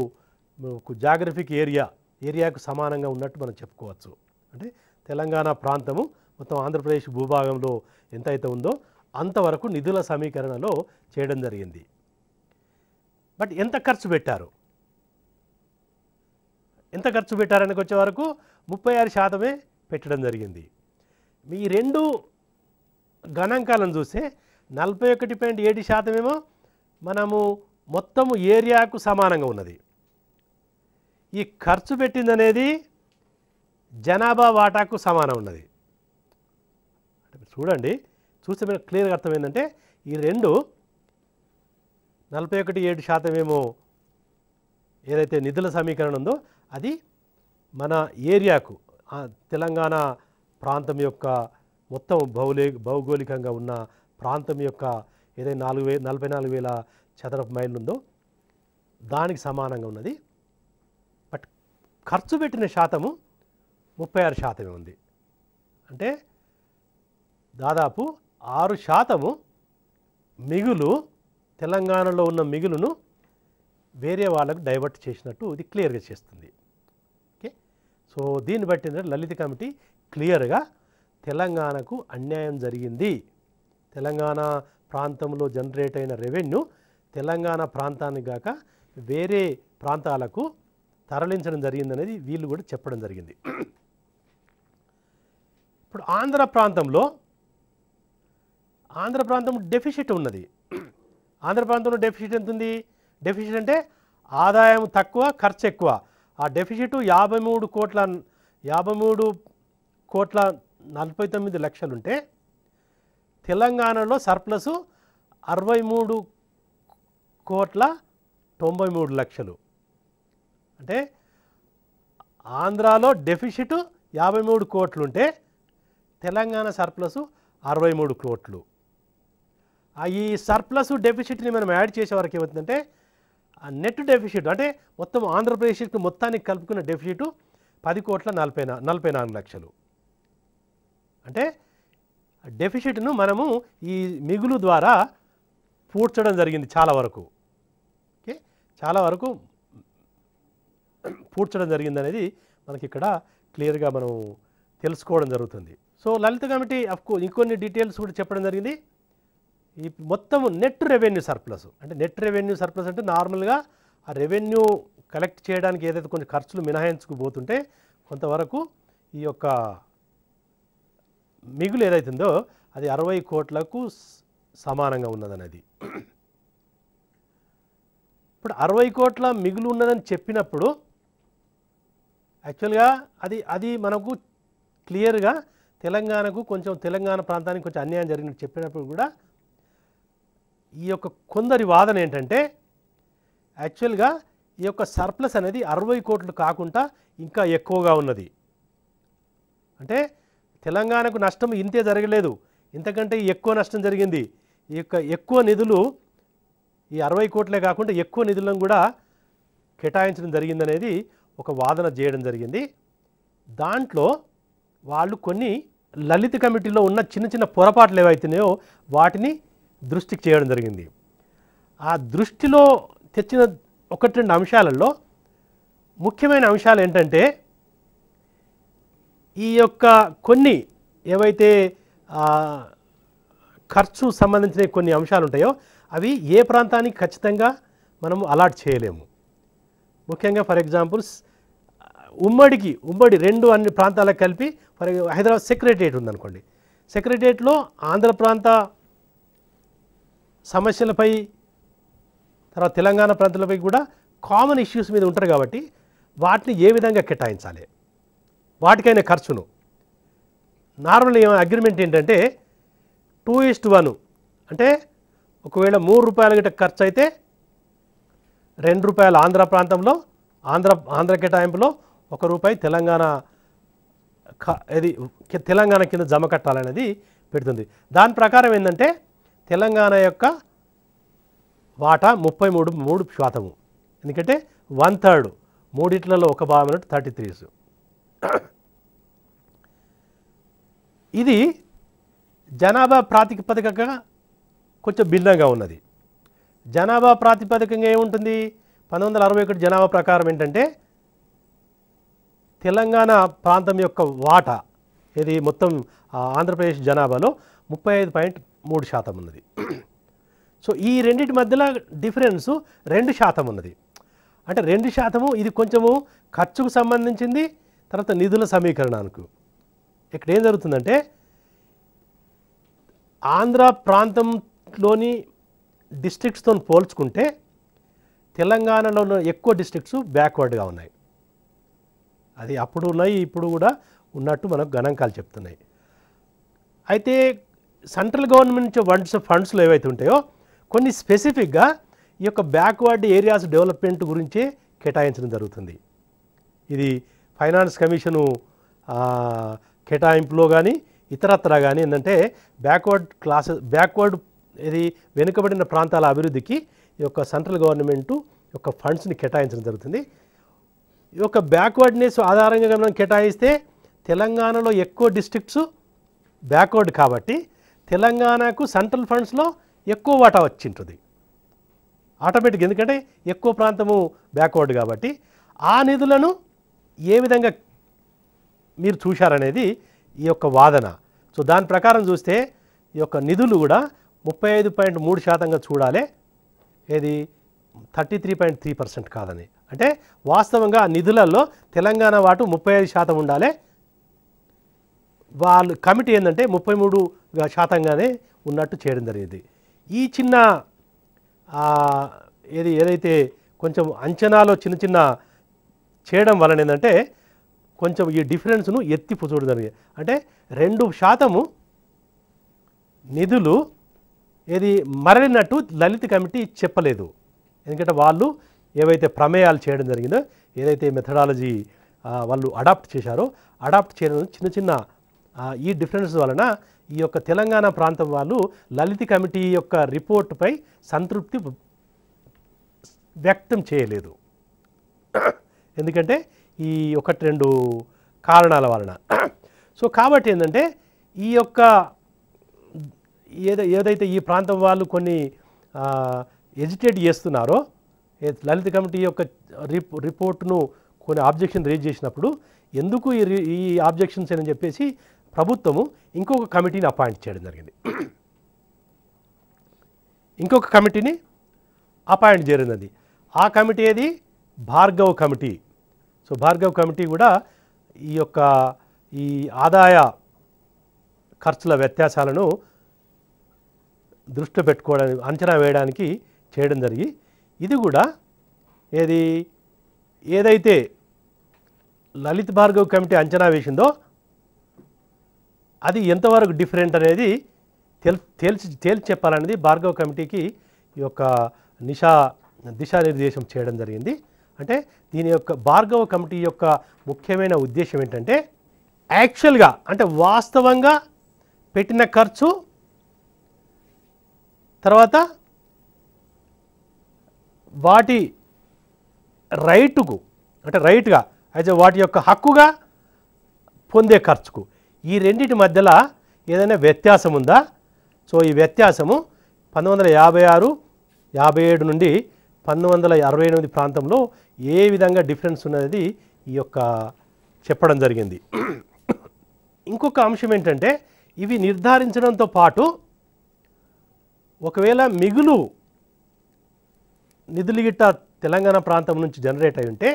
జాగ్రఫిక్ ఏరియా ఏరియాకు సమానంగా ఉన్నట్టు మనం చెప్పుకోవచ్చు అంటే తెలంగాణ ప్రాంతము మొత్తం ఆంధ్రప్రదేశ్ భూభాగంలో ఎంతైతే ఉందో అంతవరకు నిధుల సమీకరణలో చేయడం జరిగింది బట్ ఎంత ఖర్చు పెట్టారు ఎంత ఖర్చు పెట్టారనికి వచ్చే వరకు ముప్పై ఆరు శాతమే పెట్టడం జరిగింది మీ రెండు గణాంకాలను చూస్తే నలభై ఒకటి పాయింట్ ఏడు శాతమేమో మనము మొత్తము ఏరియాకు సమానంగా ఉన్నది ఈ ఖర్చు పెట్టిందనేది జనాభా వాటాకు సమానం ఉన్నది చూడండి చూస్తే మీకు క్లియర్గా అర్థమైందంటే ఈ రెండు నలభై ఒకటి ఏడు శాతం ఏమో ఏదైతే నిధుల సమీకరణ ఉందో అది మన ఏరియాకు తెలంగాణ ప్రాంతం యొక్క మొత్తం భౌలి భౌగోళికంగా ఉన్న ప్రాంతం యొక్క ఏదైనా నాలుగు వే నలభై నాలుగు వేల చదరపు మైళ్ళు ఉందో దానికి సమానంగా ఉన్నది బట్ ఖర్చు పెట్టిన శాతము ముప్పై ఆరు శాతమే ఉంది అంటే దాదాపు ఆరు శాతము మిగులు తెలంగాణలో ఉన్న మిగులును వేరే వాళ్ళకు డైవర్ట్ చేసినట్టు ఇది క్లియర్గా చేస్తుంది ఓకే సో దీన్ని బట్టి లలిత కమిటీ క్లియర్గా తెలంగాణకు అన్యాయం జరిగింది తెలంగాణ ప్రాంతంలో జనరేట్ అయిన రెవెన్యూ తెలంగాణ ప్రాంతానికి గాక వేరే ప్రాంతాలకు తరలించడం జరిగిందనేది వీళ్ళు కూడా చెప్పడం జరిగింది ఇప్పుడు ఆంధ్ర ప్రాంతంలో ఆంధ్ర ప్రాంతం డెఫిషిట్ ఉన్నది ఆంధ్ర ప్రాంతంలో డెఫిషిట్ ఎంత ఉంది డెఫిషిట్ అంటే ఆదాయం తక్కువ ఖర్చు ఎక్కువ ఆ డెఫిషిట్ యాభై మూడు కోట్ల యాభై మూడు కోట్ల నలభై తొమ్మిది లక్షలుంటే తెలంగాణలో సర్ప్లస్ అరవై మూడు కోట్ల తొంభై మూడు లక్షలు అంటే ఆంధ్రాలో డెఫిషిట్ యాభై మూడు కోట్లుంటే తెలంగాణ సర్ప్లస్ అరవై మూడు కోట్లు ఈ సర్ప్లస్ డెఫిషిట్ని మనం యాడ్ చేసే వరకు ఏమవుతుందంటే నెట్ డెఫిషిట్ అంటే మొత్తం ఆంధ్రప్రదేశ్కి మొత్తానికి కలుపుకున్న డెఫిషిట్ పది కోట్ల నలభై నలభై నాలుగు లక్షలు అంటే డెఫిషిట్ను మనము ఈ మిగులు ద్వారా పూడ్చడం జరిగింది చాలా వరకు ఓకే చాలా వరకు పూడ్చడం జరిగింది అనేది మనకి ఇక్కడ క్లియర్గా మనం తెలుసుకోవడం జరుగుతుంది సో లలిత కమిటీ అఫ్కో ఇంకొన్ని డీటెయిల్స్ కూడా చెప్పడం జరిగింది ఈ మొత్తం నెట్ రెవెన్యూ సర్ప్లస్ అంటే నెట్ రెవెన్యూ సర్ప్లస్ అంటే నార్మల్గా ఆ రెవెన్యూ కలెక్ట్ చేయడానికి ఏదైతే కొంచెం ఖర్చులు మినహాయించుకుపోతుంటే కొంతవరకు ఈ యొక్క మిగులు ఏదైతుందో అది అరవై కోట్లకు సమానంగా ఉన్నదని అది ఇప్పుడు అరవై కోట్ల మిగులు ఉన్నదని చెప్పినప్పుడు యాక్చువల్గా అది అది మనకు క్లియర్గా తెలంగాణకు కొంచెం తెలంగాణ ప్రాంతానికి కొంచెం అన్యాయం జరిగినట్టు చెప్పినప్పుడు కూడా ఈ యొక్క కొందరి వాదన ఏంటంటే యాక్చువల్గా ఈ యొక్క సర్ప్లస్ అనేది అరవై కోట్లు కాకుండా ఇంకా ఎక్కువగా ఉన్నది అంటే తెలంగాణకు నష్టం ఇంతే జరగలేదు ఇంతకంటే ఎక్కువ నష్టం జరిగింది ఈ యొక్క ఎక్కువ నిధులు ఈ అరవై కోట్లే కాకుండా ఎక్కువ నిధులను కూడా కేటాయించడం జరిగిందనేది ఒక వాదన చేయడం జరిగింది దాంట్లో వాళ్ళు కొన్ని లలిత కమిటీలో ఉన్న చిన్న చిన్న పొరపాట్లు ఏవైతున్నాయో వాటిని దృష్టికి చేయడం జరిగింది ఆ దృష్టిలో తెచ్చిన ఒకటి రెండు అంశాలలో ముఖ్యమైన అంశాలు ఏంటంటే ఈ యొక్క కొన్ని ఏవైతే ఖర్చు సంబంధించిన కొన్ని అంశాలు ఉంటాయో అవి ఏ ప్రాంతానికి ఖచ్చితంగా మనం అలాట్ చేయలేము ముఖ్యంగా ఫర్ ఎగ్జాంపుల్స్ ఉమ్మడికి ఉమ్మడి రెండు అన్ని ప్రాంతాలకు కలిపి ఫర్ హైదరాబాద్ సెక్రటరియేట్ ఉందనుకోండి సెక్రటరియేట్లో ఆంధ్ర ప్రాంత సమస్యలపై తర్వాత తెలంగాణ ప్రాంతాలపై కూడా కామన్ ఇష్యూస్ మీద ఉంటారు కాబట్టి వాటిని ఏ విధంగా కేటాయించాలి వాటికైన ఖర్చును నార్మల్ అగ్రిమెంట్ ఏంటంటే టూ ఈస్ట్ వన్ అంటే ఒకవేళ మూడు రూపాయల గిట్ట ఖర్చు అయితే రెండు రూపాయలు ఆంధ్ర ప్రాంతంలో ఆంధ్ర ఆంధ్ర కేటాయింపులో ఒక రూపాయి తెలంగాణ ఇది తెలంగాణ కింద జమ కట్టాలనేది పెడుతుంది దాని ప్రకారం ఏంటంటే తెలంగాణ యొక్క వాటా ముప్పై మూడు మూడు శాతము ఎందుకంటే వన్ థర్డ్ మూడిట్లలో ఒక భాగం అన్నట్టు థర్టీ త్రీస్ ఇది జనాభా ప్రాతిపదికగా కొంచెం భిన్నంగా ఉన్నది జనాభా ప్రాతిపదికంగా ఏముంటుంది పంతొమ్మిది వందల అరవై ఒకటి జనాభా ప్రకారం ఏంటంటే తెలంగాణ ప్రాంతం యొక్క వాటా ఇది మొత్తం ఆంధ్రప్రదేశ్ జనాభాలో ముప్పై ఐదు పాయింట్ మూడు శాతం ఉన్నది సో ఈ రెండింటి మధ్యలో డిఫరెన్స్ రెండు శాతం ఉన్నది అంటే రెండు శాతము ఇది కొంచెము ఖర్చుకు సంబంధించింది తర్వాత నిధుల సమీకరణానికి ఇక్కడ ఏం జరుగుతుందంటే ఆంధ్ర ప్రాంతంలోని డిస్ట్రిక్ట్స్తో పోల్చుకుంటే తెలంగాణలో ఎక్కువ డిస్ట్రిక్ట్స్ బ్యాక్వర్డ్గా ఉన్నాయి అది అప్పుడు ఉన్నాయి ఇప్పుడు కూడా ఉన్నట్టు మనకు గణాంకాలు చెప్తున్నాయి అయితే సెంట్రల్ గవర్నమెంట్ నుంచి ఫండ్స్ ఫండ్స్లో ఏవైతే ఉంటాయో కొన్ని స్పెసిఫిక్గా ఈ యొక్క బ్యాక్వర్డ్ ఏరియాస్ డెవలప్మెంట్ గురించే కేటాయించడం జరుగుతుంది ఇది ఫైనాన్స్ కమిషను కేటాయింపులో కానీ ఇతరత్ర కానీ ఏంటంటే బ్యాక్వర్డ్ క్లాసెస్ బ్యాక్వర్డ్ ఇది వెనుకబడిన ప్రాంతాల అభివృద్ధికి ఈ యొక్క సెంట్రల్ గవర్నమెంటు యొక్క ఫండ్స్ని కేటాయించడం జరుగుతుంది ఈ యొక్క బ్యాక్వర్డ్నెస్ ఆధారంగా మనం కేటాయిస్తే తెలంగాణలో ఎక్కువ డిస్ట్రిక్ట్స్ బ్యాక్వర్డ్ కాబట్టి తెలంగాణకు సెంట్రల్ ఫండ్స్లో ఎక్కువ వాటా వచ్చింటుంది ఆటోమేటిక్ ఎందుకంటే ఎక్కువ ప్రాంతము బ్యాక్వర్డ్ కాబట్టి ఆ నిధులను ఏ విధంగా మీరు చూశారనేది ఈ యొక్క వాదన సో దాని ప్రకారం చూస్తే ఈ యొక్క నిధులు కూడా ముప్పై ఐదు పాయింట్ మూడు శాతంగా చూడాలి ఏది thirty three point three percent కాదని అంటే వాస్తవంగా ఆ నిధులలో తెలంగాణ వాటు ముప్పై ఐదు శాతం ఉండాలి వాళ్ళు కమిటీ ఏంటంటే ముప్పై మూడు శాతంగానే ఉన్నట్టు చేయడం జరిగింది ఈ చిన్న ఏది ఏదైతే కొంచెం అంచనాలో చిన్న చిన్న చేయడం వలన ఏంటంటే కొంచెం ఈ డిఫరెన్స్ను ఎత్తిపు జరిగింది అంటే రెండు శాతము నిధులు ఏది మరలినట్టు లలిత్ కమిటీ చెప్పలేదు ఎందుకంటే వాళ్ళు ఏవైతే ప్రమేయాలు చేయడం జరిగిందో ఏదైతే మెథడాలజీ వాళ్ళు అడాప్ట్ చేశారో అడాప్ట్ చేయడం చిన్న చిన్న ఈ డిఫరెన్స్ వలన ఈ యొక్క తెలంగాణ ప్రాంతం వాళ్ళు లలిత కమిటీ యొక్క రిపోర్టుపై సంతృప్తి వ్యక్తం చేయలేదు (clears throat) ఎందుకంటే ఈ ఒకటి రెండు కారణాల వలన సో కాబట్టి ఏంటంటే ఈ యొక్క ఏదో ఏదైతే ఈ ప్రాంతం వాళ్ళు కొన్ని ఎజిటేట్ చేస్తున్నారో లలిత కమిటీ యొక్క రిపోర్ట్ను కొన్ని ఆబ్జెక్షన్ రేజ్ చేసినప్పుడు ఎందుకు ఈ ఈ ఆబ్జెక్షన్స్ అని చెప్పేసి ప్రభుత్వము ఇంకొక కమిటీని అపాయింట్ చేయడం జరిగింది ఇంకొక కమిటీని అపాయింట్ చేయడం ఆ కమిటీ ఏది Bhargav committee so Bhargav committee కూడా ఈ యొక్క ఈ ఆదాయ ఖర్చుల వ్యత్యాసాలను దృష్టి పెట్టుకోవడానికి అంచనా వేయడానికి చేయడం జరిగి ఇది కూడా ఏది ఏదైతే లలిత్ భార్గవ్ కమిటీ అంచనా వేసిందో అది ఎంతవరకు డిఫరెంట్ అనేది తెల్ తేల్చి తేల్చి చెప్పాలనేది భార్గవ్ కమిటీకి ఈ యొక్క నిషా దిశానిర్దేశం చేయడం జరిగింది అంటే దీని యొక్క భార్గవ కమిటీ యొక్క ముఖ్యమైన ఉద్దేశం ఏంటంటే యాక్చువల్గా అంటే వాస్తవంగా పెట్టిన ఖర్చు తర్వాత వాటి రైటుకు అంటే రైట్గా అయితే వాటి యొక్క హక్కుగా పొందే ఖర్చుకు ఈ రెండింటి మధ్యలో ఏదైనా వ్యత్యాసం ఉందా సో ఈ వ్యత్యాసము పంతొమ్మిది వందల యాభై ఆరు యాభై ఏడు నుండి పంతొమ్మిది వందల అరవై ఎనిమిది ప్రాంతంలో ఏ విధంగా డిఫరెన్స్ ఉన్నది ఈ యొక్క చెప్పడం జరిగింది ఇంకొక అంశం ఏంటంటే ఇవి నిర్ధారించడంతో పాటు ఒకవేళ మిగులు నిధులు గిట్ట తెలంగాణ ప్రాంతం నుంచి జనరేట్ అయి ఉంటే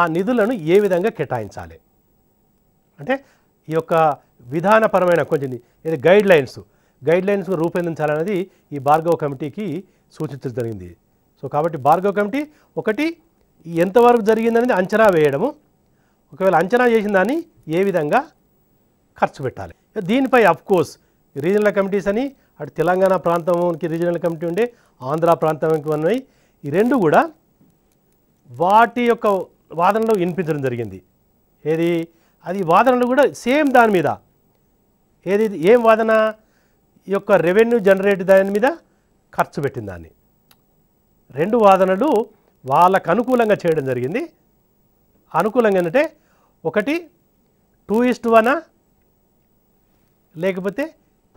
ఆ నిధులను ఏ విధంగా కేటాయించాలి అంటే ఈ యొక్క విధానపరమైన కొంచెం ఇది గైడ్ లైన్స్ గైడ్ లైన్స్ రూపొందించాలన్నది ఈ భార్గవ కమిటీకి సూచించడం జరిగింది సో కాబట్టి భార్గవ కమిటీ ఒకటి ఎంతవరకు జరిగిందనేది అంచనా వేయడము ఒకవేళ అంచనా చేసిన దాన్ని ఏ విధంగా ఖర్చు పెట్టాలి దీనిపై కోర్స్ రీజనల్ కమిటీస్ అని అటు తెలంగాణ ప్రాంతంకి రీజనల్ కమిటీ ఉండే ఆంధ్ర ప్రాంతానికి ఉన్నాయి ఈ రెండు కూడా వాటి యొక్క వాదనలో వినిపించడం జరిగింది ఏది అది వాదనలు కూడా సేమ్ దాని మీద ఏది ఏం వాదన ఈ యొక్క రెవెన్యూ జనరేట్ దాని మీద ఖర్చు పెట్టింది దాన్ని రెండు వాదనలు వాళ్ళకు అనుకూలంగా చేయడం జరిగింది అనుకూలంగా ఏంటంటే ఒకటి టూ ఈస్ట్ వనా లేకపోతే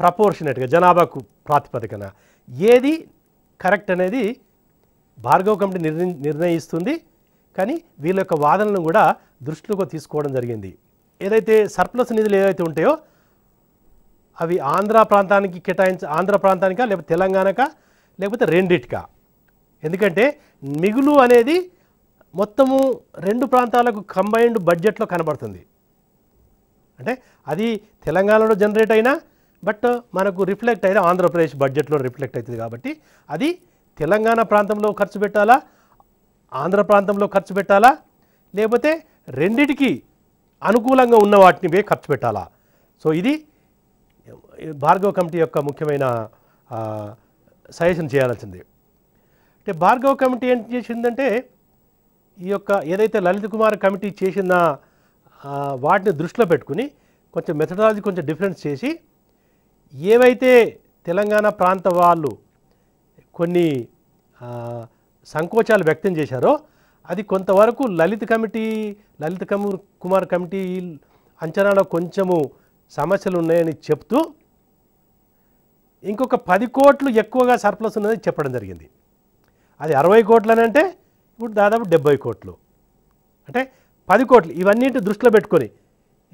ప్రపోర్షనేట్గా జనాభాకు ప్రాతిపదికన ఏది కరెక్ట్ అనేది భార్గవ కమిటీ నిర్ణయిస్తుంది కానీ వీళ్ళ యొక్క వాదనలను కూడా దృష్టిలోకి తీసుకోవడం జరిగింది ఏదైతే సర్ప్లస్ నిధులు ఏవైతే ఉంటాయో అవి ఆంధ్ర ప్రాంతానికి కేటాయించ ఆంధ్ర ప్రాంతానికా లేకపోతే తెలంగాణకా లేకపోతే రెండిటికా ఎందుకంటే మిగులు అనేది మొత్తము రెండు ప్రాంతాలకు కంబైన్డ్ బడ్జెట్లో కనబడుతుంది అంటే అది తెలంగాణలో జనరేట్ అయినా బట్ మనకు రిఫ్లెక్ట్ అయితే ఆంధ్రప్రదేశ్ బడ్జెట్లో రిఫ్లెక్ట్ అవుతుంది కాబట్టి అది తెలంగాణ ప్రాంతంలో ఖర్చు పెట్టాలా ఆంధ్ర ప్రాంతంలో ఖర్చు పెట్టాలా లేకపోతే రెండిటికి అనుకూలంగా ఉన్న వాటిని పోయి ఖర్చు పెట్టాలా సో ఇది భార్గవ కమిటీ యొక్క ముఖ్యమైన సజెషన్ చేయాల్సింది అంటే భార్గవ కమిటీ ఏం చేసిందంటే ఈ యొక్క ఏదైతే లలిత్ కుమార్ కమిటీ చేసిన వాటిని దృష్టిలో పెట్టుకుని కొంచెం మెథడాలజీ కొంచెం డిఫరెన్స్ చేసి ఏవైతే తెలంగాణ ప్రాంత వాళ్ళు కొన్ని సంకోచాలు వ్యక్తం చేశారో అది కొంతవరకు లలిత్ కమిటీ లలిత్ కుమార్ కమిటీ అంచనాలో కొంచెము సమస్యలు ఉన్నాయని చెప్తూ ఇంకొక పది కోట్లు ఎక్కువగా సర్ప్లస్ ఉన్నది చెప్పడం జరిగింది అది అరవై కోట్లు అని అంటే ఇప్పుడు దాదాపు డెబ్బై కోట్లు అంటే పది కోట్లు ఇవన్నింటి దృష్టిలో పెట్టుకొని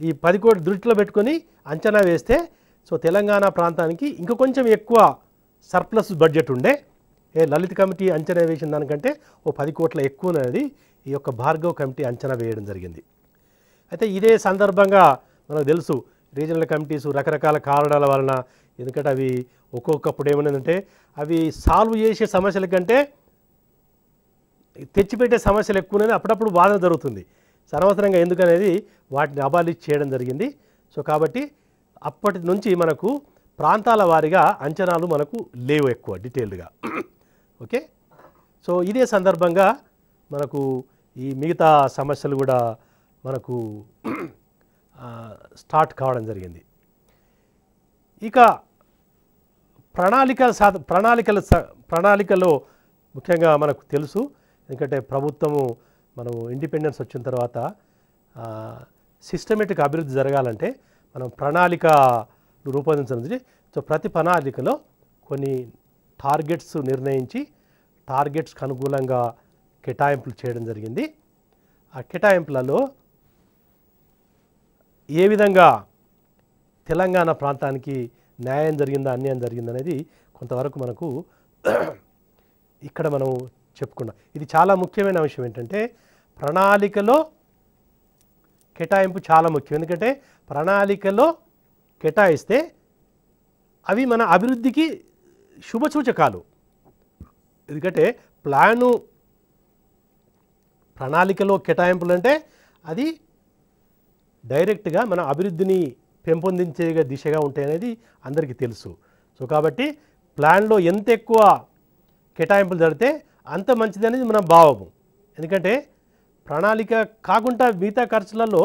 ఈ పది కోట్లు దృష్టిలో పెట్టుకొని అంచనా వేస్తే సో తెలంగాణ ప్రాంతానికి ఇంకా కొంచెం ఎక్కువ సర్ప్లస్ బడ్జెట్ ఉండే ఏ లలిత కమిటీ అంచనా వేసిన దానికంటే ఓ పది కోట్ల ఎక్కువ అనేది ఈ యొక్క భార్గవ్ కమిటీ అంచనా వేయడం జరిగింది అయితే ఇదే సందర్భంగా మనకు తెలుసు రీజనల్ కమిటీస్ రకరకాల కారణాల వలన ఎందుకంటే అవి ఒక్కొక్కప్పుడు ఏమైందంటే అవి సాల్వ్ చేసే సమస్యల కంటే తెచ్చిపెట్టే సమస్యలు ఎక్కువనే అప్పుడప్పుడు వాదన జరుగుతుంది అనవసరంగా ఎందుకనేది వాటిని అబాలిష్ చేయడం జరిగింది సో కాబట్టి అప్పటి నుంచి మనకు ప్రాంతాల వారిగా అంచనాలు మనకు లేవు ఎక్కువ డీటెయిల్డ్గా ఓకే సో ఇదే సందర్భంగా మనకు ఈ మిగతా సమస్యలు కూడా మనకు స్టార్ట్ కావడం జరిగింది ఇక ప్రణాళిక సాధ ప్రణాళికల ప్రణాళికలో ముఖ్యంగా మనకు తెలుసు ఎందుకంటే ప్రభుత్వము మనం ఇండిపెండెన్స్ వచ్చిన తర్వాత సిస్టమేటిక్ అభివృద్ధి జరగాలంటే మనం ప్రణాళిక రూపొందించడం సో ప్రతి ప్రణాళికలో కొన్ని టార్గెట్స్ నిర్ణయించి టార్గెట్స్కి అనుకూలంగా కేటాయింపులు చేయడం జరిగింది ఆ కేటాయింపులలో ఏ విధంగా తెలంగాణ ప్రాంతానికి న్యాయం జరిగిందా అన్యాయం జరిగిందా అనేది కొంతవరకు మనకు (clears throat) ఇక్కడ మనం చెప్పుకున్నాం ఇది చాలా ముఖ్యమైన అంశం ఏంటంటే ప్రణాళికలో కేటాయింపు చాలా ముఖ్యం ఎందుకంటే ప్రణాళికలో కేటాయిస్తే అవి మన అభివృద్ధికి శుభ సూచకాలు ఎందుకంటే ప్లాను ప్రణాళికలో కేటాయింపులు అంటే అది డైరెక్ట్గా మన అభివృద్ధిని పెంపొందించే దిశగా ఉంటాయనేది అందరికీ తెలుసు సో కాబట్టి ప్లాన్లో ఎంత ఎక్కువ కేటాయింపులు జరిగితే అంత మంచిది అనేది మన భావము ఎందుకంటే ప్రణాళిక కాకుండా మిగతా ఖర్చులలో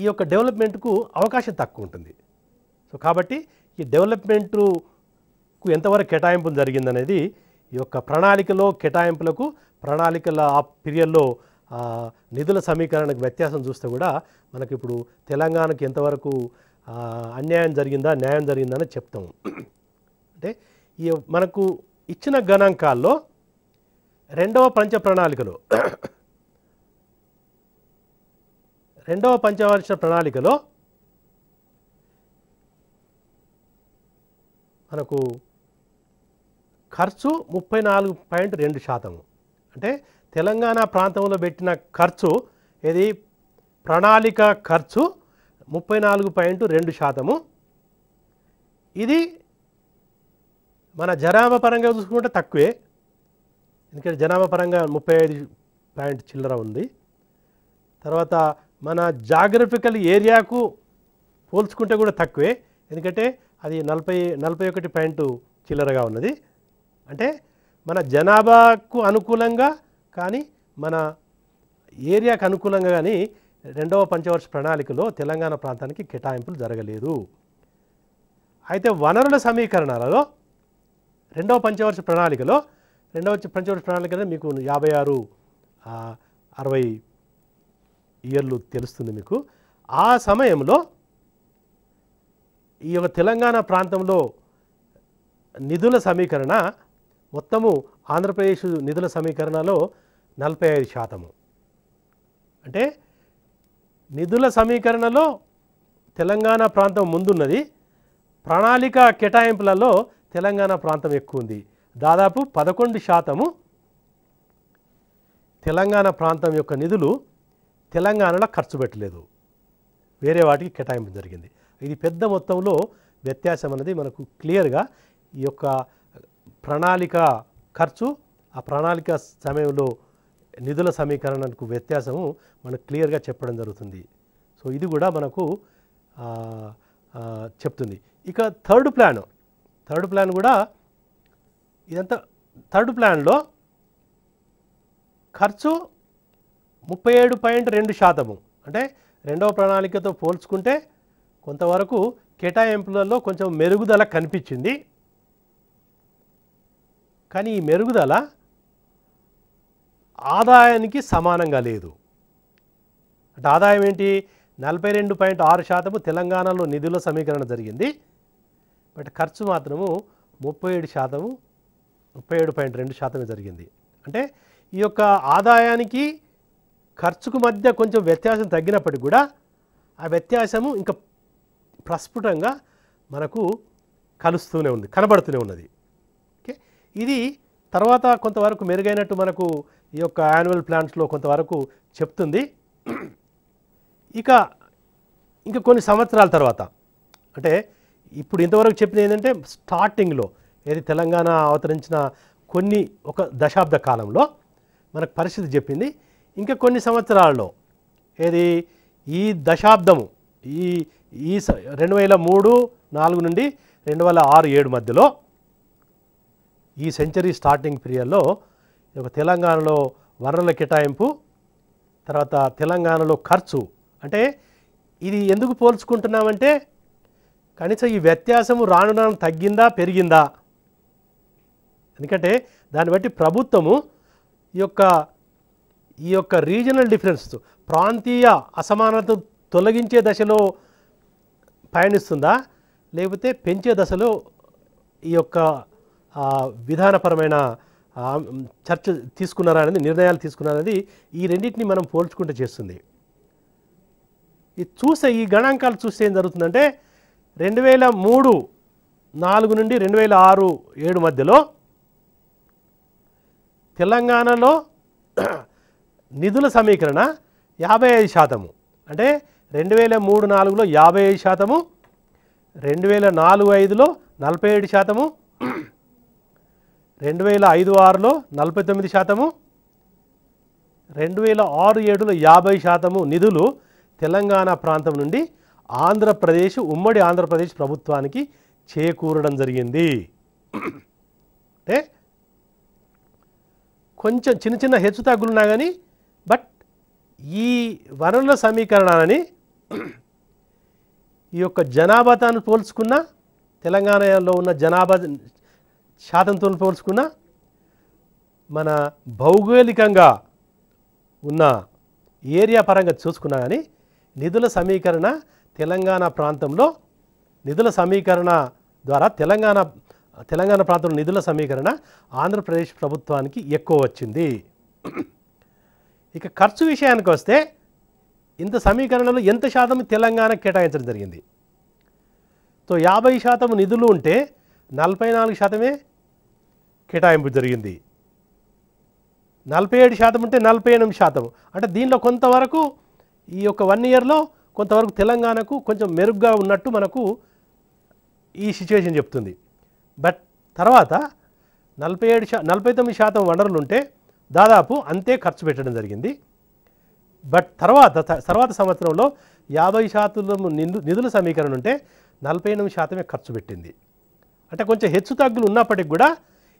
ఈ యొక్క డెవలప్మెంట్కు అవకాశం తక్కువ ఉంటుంది సో కాబట్టి ఈ డెవలప్మెంటుకు ఎంతవరకు కేటాయింపులు జరిగిందనేది ఈ యొక్క ప్రణాళికలో కేటాయింపులకు ప్రణాళికల ఆ పీరియడ్లో నిధుల సమీకరణకు వ్యత్యాసం చూస్తే కూడా మనకి ఇప్పుడు తెలంగాణకు ఎంతవరకు అన్యాయం జరిగిందా న్యాయం జరిగిందా అని చెప్తాము అంటే ఈ మనకు ఇచ్చిన గణాంకాల్లో రెండవ పంచ ప్రణాళికలో రెండవ పంచవర్ష ప్రణాళికలో మనకు ఖర్చు ముప్పై నాలుగు పాయింట్ రెండు శాతము అంటే తెలంగాణ ప్రాంతంలో పెట్టిన ఖర్చు ఇది ప్రణాళిక ఖర్చు ముప్పై నాలుగు పాయింట్ రెండు శాతము ఇది మన జనాభా పరంగా చూసుకుంటే తక్కువే ఎందుకంటే జనాభా పరంగా ముప్పై ఐదు పాయింట్ చిల్లర ఉంది తర్వాత మన జాగ్రఫికల్ ఏరియాకు పోల్చుకుంటే కూడా తక్కువే ఎందుకంటే అది నలభై నలభై ఒకటి పాయింట్ చిల్లరగా ఉన్నది అంటే మన జనాభాకు అనుకూలంగా కానీ మన ఏరియాకు అనుకూలంగా కానీ రెండవ పంచవర్ష ప్రణాళికలో తెలంగాణ ప్రాంతానికి కేటాయింపులు జరగలేదు అయితే వనరుల సమీకరణాలలో రెండవ పంచవర్ష ప్రణాళికలో రెండవ పంచవర్ష ప్రణాళికలో మీకు యాభై ఆరు అరవై ఇయర్లు తెలుస్తుంది మీకు ఆ సమయంలో ఈ యొక్క తెలంగాణ ప్రాంతంలో నిధుల సమీకరణ మొత్తము ఆంధ్రప్రదేశ్ నిధుల సమీకరణలో నలభై ఐదు శాతము అంటే నిధుల సమీకరణలో తెలంగాణ ప్రాంతం ముందున్నది ప్రణాళిక కేటాయింపులలో తెలంగాణ ప్రాంతం ఎక్కువ ఉంది దాదాపు పదకొండు శాతము తెలంగాణ ప్రాంతం యొక్క నిధులు తెలంగాణలో ఖర్చు పెట్టలేదు వేరే వాటికి కేటాయింపు జరిగింది ఇది పెద్ద మొత్తంలో వ్యత్యాసం అనేది మనకు క్లియర్గా ఈ యొక్క ప్రణాళిక ఖర్చు ఆ ప్రణాళిక సమయంలో నిధుల సమీకరణకు వ్యత్యాసము మనకు క్లియర్గా చెప్పడం జరుగుతుంది సో ఇది కూడా మనకు చెప్తుంది ఇక థర్డ్ ప్లాన్ థర్డ్ ప్లాన్ కూడా ఇదంతా థర్డ్ ప్లాన్లో ఖర్చు ముప్పై ఏడు పాయింట్ రెండు శాతము అంటే రెండవ ప్రణాళికతో పోల్చుకుంటే కొంతవరకు కేటాయింపులలో కొంచెం మెరుగుదల కనిపించింది కానీ ఈ మెరుగుదల ఆదాయానికి సమానంగా లేదు అంటే ఆదాయం ఏంటి నలభై రెండు పాయింట్ ఆరు శాతము తెలంగాణలో నిధుల సమీకరణ జరిగింది బట్ ఖర్చు మాత్రము ముప్పై ఏడు శాతము ముప్పై ఏడు పాయింట్ రెండు శాతమే జరిగింది అంటే ఈ యొక్క ఆదాయానికి ఖర్చుకు మధ్య కొంచెం వ్యత్యాసం తగ్గినప్పటికీ కూడా ఆ వ్యత్యాసము ఇంకా ప్రస్ఫుటంగా మనకు కలుస్తూనే ఉంది కనబడుతూనే ఉన్నది ఓకే ఇది తర్వాత కొంతవరకు మెరుగైనట్టు మనకు ఈ యొక్క యాన్యువల్ ప్లాన్స్లో కొంతవరకు చెప్తుంది ఇక ఇంకా కొన్ని సంవత్సరాల తర్వాత అంటే ఇప్పుడు ఇంతవరకు చెప్పిన ఏంటంటే స్టార్టింగ్లో ఏది తెలంగాణ అవతరించిన కొన్ని ఒక దశాబ్ద కాలంలో మనకు పరిస్థితి చెప్పింది ఇంకా కొన్ని సంవత్సరాల్లో ఏది ఈ దశాబ్దము ఈ ఈ రెండు వేల మూడు నాలుగు నుండి రెండు వేల ఆరు ఏడు మధ్యలో ఈ సెంచరీ స్టార్టింగ్ పీరియడ్లో ఒక తెలంగాణలో వనరుల కేటాయింపు తర్వాత తెలంగాణలో ఖర్చు అంటే ఇది ఎందుకు పోల్చుకుంటున్నామంటే కనీసం ఈ వ్యత్యాసము రాను తగ్గిందా పెరిగిందా ఎందుకంటే దాన్ని బట్టి ప్రభుత్వము ఈ యొక్క ఈ యొక్క రీజనల్ డిఫరెన్స్ ప్రాంతీయ అసమానత తొలగించే దశలో పయనిస్తుందా లేకపోతే పెంచే దశలో ఈ యొక్క విధానపరమైన చర్చ తీసుకున్నారా అనేది నిర్ణయాలు తీసుకున్నారనేది ఈ రెండింటిని మనం పోల్చుకుంటూ చేస్తుంది ఇది చూసే ఈ గణాంకాలు చూస్తే ఏం జరుగుతుందంటే రెండు వేల మూడు నాలుగు నుండి రెండు వేల ఆరు ఏడు మధ్యలో తెలంగాణలో (clears throat) నిధుల సమీకరణ యాభై ఐదు శాతము అంటే రెండు వేల మూడు నాలుగులో యాభై ఐదు శాతము రెండు వేల నాలుగు ఐదులో నలభై ఏడు శాతము రెండు వేల ఐదు ఆరులో నలభై తొమ్మిది శాతము రెండు వేల ఆరు ఏడులో యాభై శాతము నిధులు తెలంగాణ ప్రాంతం నుండి ఆంధ్రప్రదేశ్ ఉమ్మడి ఆంధ్రప్రదేశ్ ప్రభుత్వానికి చేకూరడం జరిగింది అంటే కొంచెం చిన్న చిన్న హెచ్చు తగ్గులున్నా కానీ బట్ ఈ వనరుల సమీకరణాలని ఈ యొక్క జనాభాతాను పోల్చుకున్న తెలంగాణలో ఉన్న జనాభా శాతంతో పోల్చుకున్న మన భౌగోళికంగా ఉన్న ఏరియా పరంగా చూసుకున్నా కానీ నిధుల సమీకరణ తెలంగాణ ప్రాంతంలో నిధుల సమీకరణ ద్వారా తెలంగాణ తెలంగాణ ప్రాంతంలో నిధుల సమీకరణ ఆంధ్రప్రదేశ్ ప్రభుత్వానికి ఎక్కువ వచ్చింది ఇక ఖర్చు విషయానికి వస్తే ఇంత సమీకరణలో ఎంత శాతం తెలంగాణ కేటాయించడం జరిగింది సో యాభై శాతం నిధులు ఉంటే నలభై నాలుగు శాతమే కేటాయింపు జరిగింది నలభై ఏడు శాతం ఉంటే నలభై ఎనిమిది శాతం అంటే దీనిలో కొంతవరకు ఈ యొక్క వన్ ఇయర్లో కొంతవరకు తెలంగాణకు కొంచెం మెరుగ్గా ఉన్నట్టు మనకు ఈ సిచ్యువేషన్ చెప్తుంది బట్ తర్వాత నలభై ఏడు శా నలభై తొమ్మిది శాతం వనరులు ఉంటే దాదాపు అంతే ఖర్చు పెట్టడం జరిగింది బట్ తర్వాత తర్వాత సంవత్సరంలో యాభై శాతం నిధుల సమీకరణ ఉంటే నలభై ఎనిమిది శాతమే ఖర్చు పెట్టింది అంటే కొంచెం హెచ్చు తగ్గులు ఉన్నప్పటికి కూడా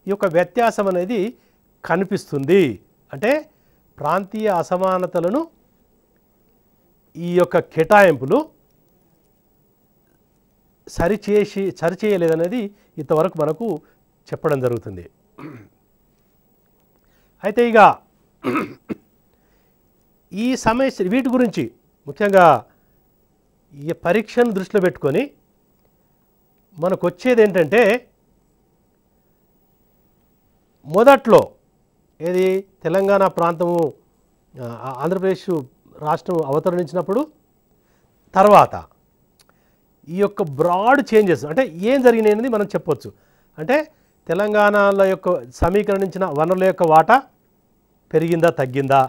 ఈ యొక్క వ్యత్యాసం అనేది కనిపిస్తుంది అంటే ప్రాంతీయ అసమానతలను ఈ యొక్క కేటాయింపులు సరిచేసి సరిచేయలేదనేది ఇంతవరకు మనకు చెప్పడం జరుగుతుంది అయితే ఇక ఈ సమస్య వీటి గురించి ముఖ్యంగా ఈ పరీక్షను దృష్టిలో పెట్టుకొని మనకు వచ్చేది ఏంటంటే మొదట్లో ఏది తెలంగాణ ప్రాంతము ఆంధ్రప్రదేశ్ రాష్ట్రం అవతరణించినప్పుడు తర్వాత ఈ యొక్క బ్రాడ్ చేంజెస్ అంటే ఏం జరిగినాయి అనేది మనం చెప్పొచ్చు అంటే తెలంగాణలో యొక్క సమీకరణించిన వనరుల యొక్క వాటా పెరిగిందా తగ్గిందా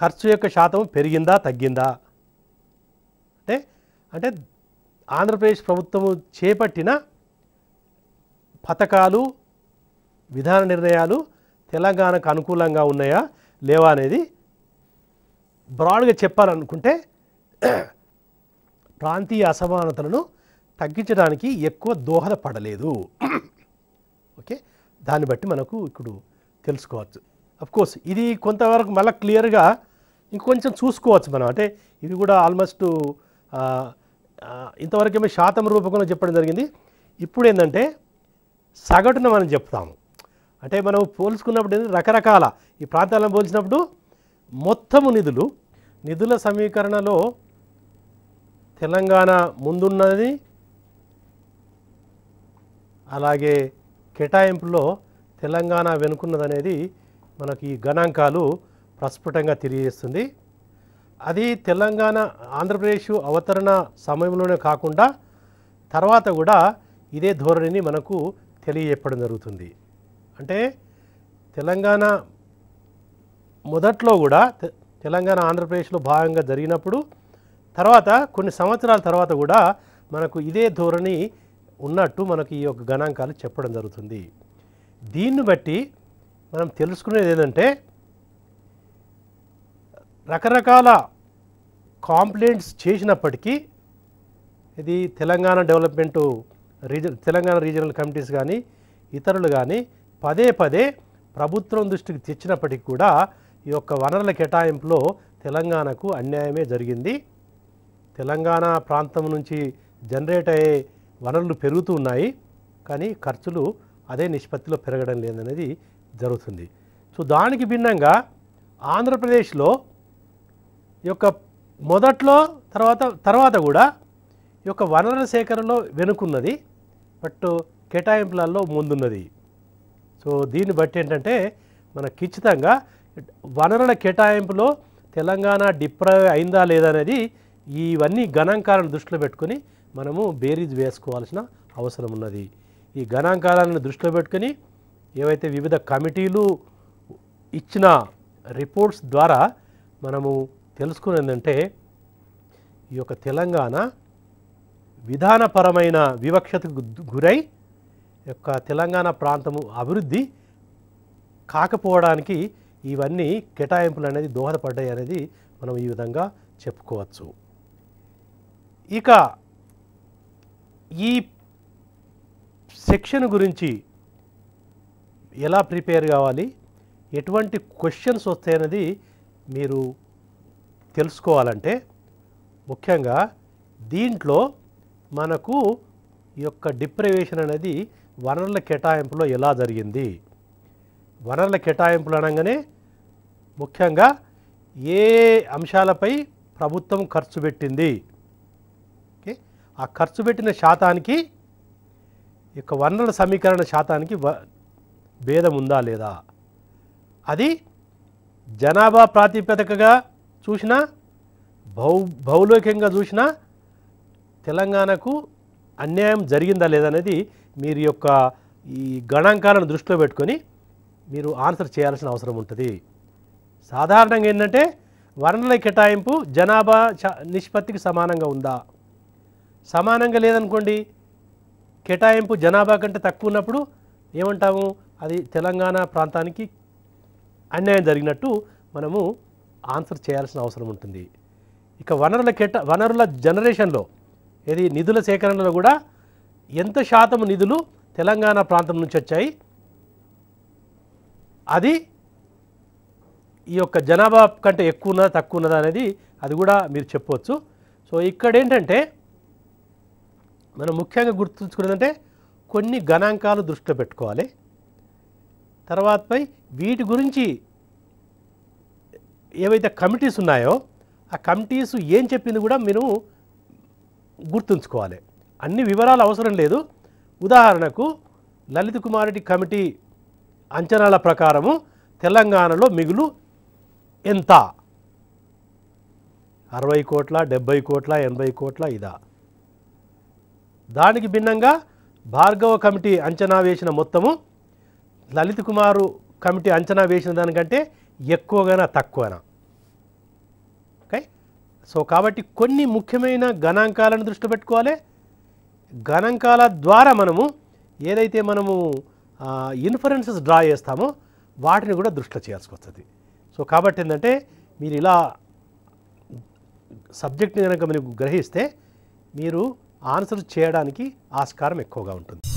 ఖర్చు యొక్క శాతం పెరిగిందా తగ్గిందా అంటే అంటే ఆంధ్రప్రదేశ్ ప్రభుత్వము చేపట్టిన పథకాలు విధాన నిర్ణయాలు తెలంగాణకు అనుకూలంగా ఉన్నాయా లేవా అనేది బ్రాడ్గా చెప్పాలనుకుంటే ప్రాంతీయ అసమానతలను తగ్గించడానికి ఎక్కువ దోహదపడలేదు ఓకే దాన్ని బట్టి మనకు ఇప్పుడు తెలుసుకోవచ్చు అఫ్కోర్స్ ఇది కొంతవరకు మళ్ళీ క్లియర్గా ఇంకొంచెం చూసుకోవచ్చు మనం అంటే ఇది కూడా ఆల్మోస్ట్ ఇంతవరకేమో శాతం రూపకంలో చెప్పడం జరిగింది ఇప్పుడు ఏంటంటే సగటున మనం చెప్తాము అంటే మనం పోల్చుకున్నప్పుడు రకరకాల ఈ ప్రాంతాలను పోల్చినప్పుడు మొత్తము నిధులు నిధుల సమీకరణలో తెలంగాణ ముందున్నది అలాగే కేటాయింపులో తెలంగాణ వెనుకున్నదనేది మనకి ఈ గణాంకాలు ప్రస్ఫుటంగా తెలియజేస్తుంది అది తెలంగాణ ఆంధ్రప్రదేశ్ అవతరణ సమయంలోనే కాకుండా తర్వాత కూడా ఇదే ధోరణిని మనకు తెలియజెప్పడం జరుగుతుంది అంటే తెలంగాణ మొదట్లో కూడా తెలంగాణ ఆంధ్రప్రదేశ్లో భాగంగా జరిగినప్పుడు తర్వాత కొన్ని సంవత్సరాల తర్వాత కూడా మనకు ఇదే ధోరణి ఉన్నట్టు మనకు ఈ యొక్క గణాంకాలు చెప్పడం జరుగుతుంది దీన్ని బట్టి మనం తెలుసుకునేది ఏంటంటే రకరకాల కాంప్లైంట్స్ చేసినప్పటికీ ఇది Telangana development region Telangana regional committees కానీ ఇతరులు కానీ పదే పదే ప్రభుత్వం దృష్టికి తెచ్చినప్పటికీ కూడా ఈ యొక్క వనరుల కేటాయింపులో తెలంగాణకు అన్యాయమే జరిగింది తెలంగాణ ప్రాంతం నుంచి జనరేట్ అయ్యే వనరులు పెరుగుతూ ఉన్నాయి కానీ ఖర్చులు అదే నిష్పత్తిలో పెరగడం లేదనేది జరుగుతుంది సో దానికి భిన్నంగా ఆంధ్రప్రదేశ్లో యొక్క మొదట్లో తర్వాత తర్వాత కూడా ఈ యొక్క వనరుల సేకరణలో వెనుకున్నది బట్ కేటాయింపులలో ముందున్నది సో దీన్ని బట్టి ఏంటంటే మన ఖచ్చితంగా వనరుల కేటాయింపులో తెలంగాణ డిప్రైవ్ అయిందా లేదనేది ఇవన్నీ గణాంకాలను దృష్టిలో పెట్టుకొని మనము బేరీజ్ వేసుకోవాల్సిన అవసరం ఉన్నది ఈ గణాంకాలను దృష్టిలో పెట్టుకొని ఏవైతే వివిధ కమిటీలు ఇచ్చిన రిపోర్ట్స్ ద్వారా మనము తెలుసుకునేందంటే ఈ యొక్క తెలంగాణ విధానపరమైన వివక్షతకు గురై యొక్క తెలంగాణ ప్రాంతము అభివృద్ధి కాకపోవడానికి ఇవన్నీ కేటాయింపులు అనేది దోహదపడ్డాయి అనేది మనం ఈ విధంగా చెప్పుకోవచ్చు ఇక ఈ సెక్షన్ గురించి ఎలా ప్రిపేర్ కావాలి ఎటువంటి క్వశ్చన్స్ వస్తాయనేది మీరు తెలుసుకోవాలంటే ముఖ్యంగా దీంట్లో మనకు ఈ యొక్క డిప్రవేషన్ అనేది వనరుల కేటాయింపులో ఎలా జరిగింది వనరుల కేటాయింపులు అనగానే ముఖ్యంగా ఏ అంశాలపై ప్రభుత్వం ఖర్చు పెట్టింది ఓకే ఆ ఖర్చు పెట్టిన శాతానికి యొక్క వనరుల సమీకరణ శాతానికి భేదం ఉందా లేదా అది జనాభా ప్రాతిపదికగా చూసినా భౌ భౌలోకంగా చూసినా తెలంగాణకు అన్యాయం జరిగిందా లేదనేది మీరు యొక్క ఈ గణాంకాలను దృష్టిలో పెట్టుకొని మీరు ఆన్సర్ చేయాల్సిన అవసరం ఉంటుంది సాధారణంగా ఏంటంటే వనరుల కేటాయింపు జనాభా నిష్పత్తికి సమానంగా ఉందా సమానంగా లేదనుకోండి కేటాయింపు జనాభా కంటే తక్కువ ఉన్నప్పుడు ఏమంటాము అది తెలంగాణ ప్రాంతానికి అన్యాయం జరిగినట్టు మనము ఆన్సర్ చేయాల్సిన అవసరం ఉంటుంది ఇక వనరుల కేట వనరుల జనరేషన్లో ఇది నిధుల సేకరణలో కూడా ఎంత శాతం నిధులు తెలంగాణ ప్రాంతం నుంచి వచ్చాయి అది ఈ యొక్క జనాభా కంటే ఎక్కువ ఉన్నదా తక్కువ ఉన్నదా అనేది అది కూడా మీరు చెప్పవచ్చు సో ఇక్కడ ఏంటంటే మనం ముఖ్యంగా గుర్తుంచుకునేదంటే కొన్ని గణాంకాలు దృష్టిలో పెట్టుకోవాలి తర్వాతపై వీటి గురించి ఏవైతే కమిటీస్ ఉన్నాయో ఆ కమిటీస్ ఏం చెప్పింది కూడా మీరు గుర్తుంచుకోవాలి అన్ని వివరాలు అవసరం లేదు ఉదాహరణకు లలిత కుమారెడ్డి కమిటీ అంచనాల ప్రకారము తెలంగాణలో మిగులు ఎంత అరవై కోట్ల డెబ్బై కోట్ల ఎనభై కోట్ల ఇదా దానికి భిన్నంగా భార్గవ కమిటీ అంచనా వేసిన మొత్తము లలిత్ కుమారు కమిటీ అంచనా వేసిన దానికంటే ఎక్కువగానా తక్కువనా ఓకే సో కాబట్టి కొన్ని ముఖ్యమైన గణాంకాలను దృష్టి పెట్టుకోవాలి గణాంకాల ద్వారా మనము ఏదైతే మనము ఇన్ఫరెన్సెస్ డ్రా చేస్తామో వాటిని కూడా దృష్టిలో చేయాల్సి వస్తుంది సో కాబట్టి ఏంటంటే మీరు ఇలా సబ్జెక్ట్ని కనుక మీరు గ్రహిస్తే మీరు ఆన్సర్ చేయడానికి ఆస్కారం ఎక్కువగా ఉంటుంది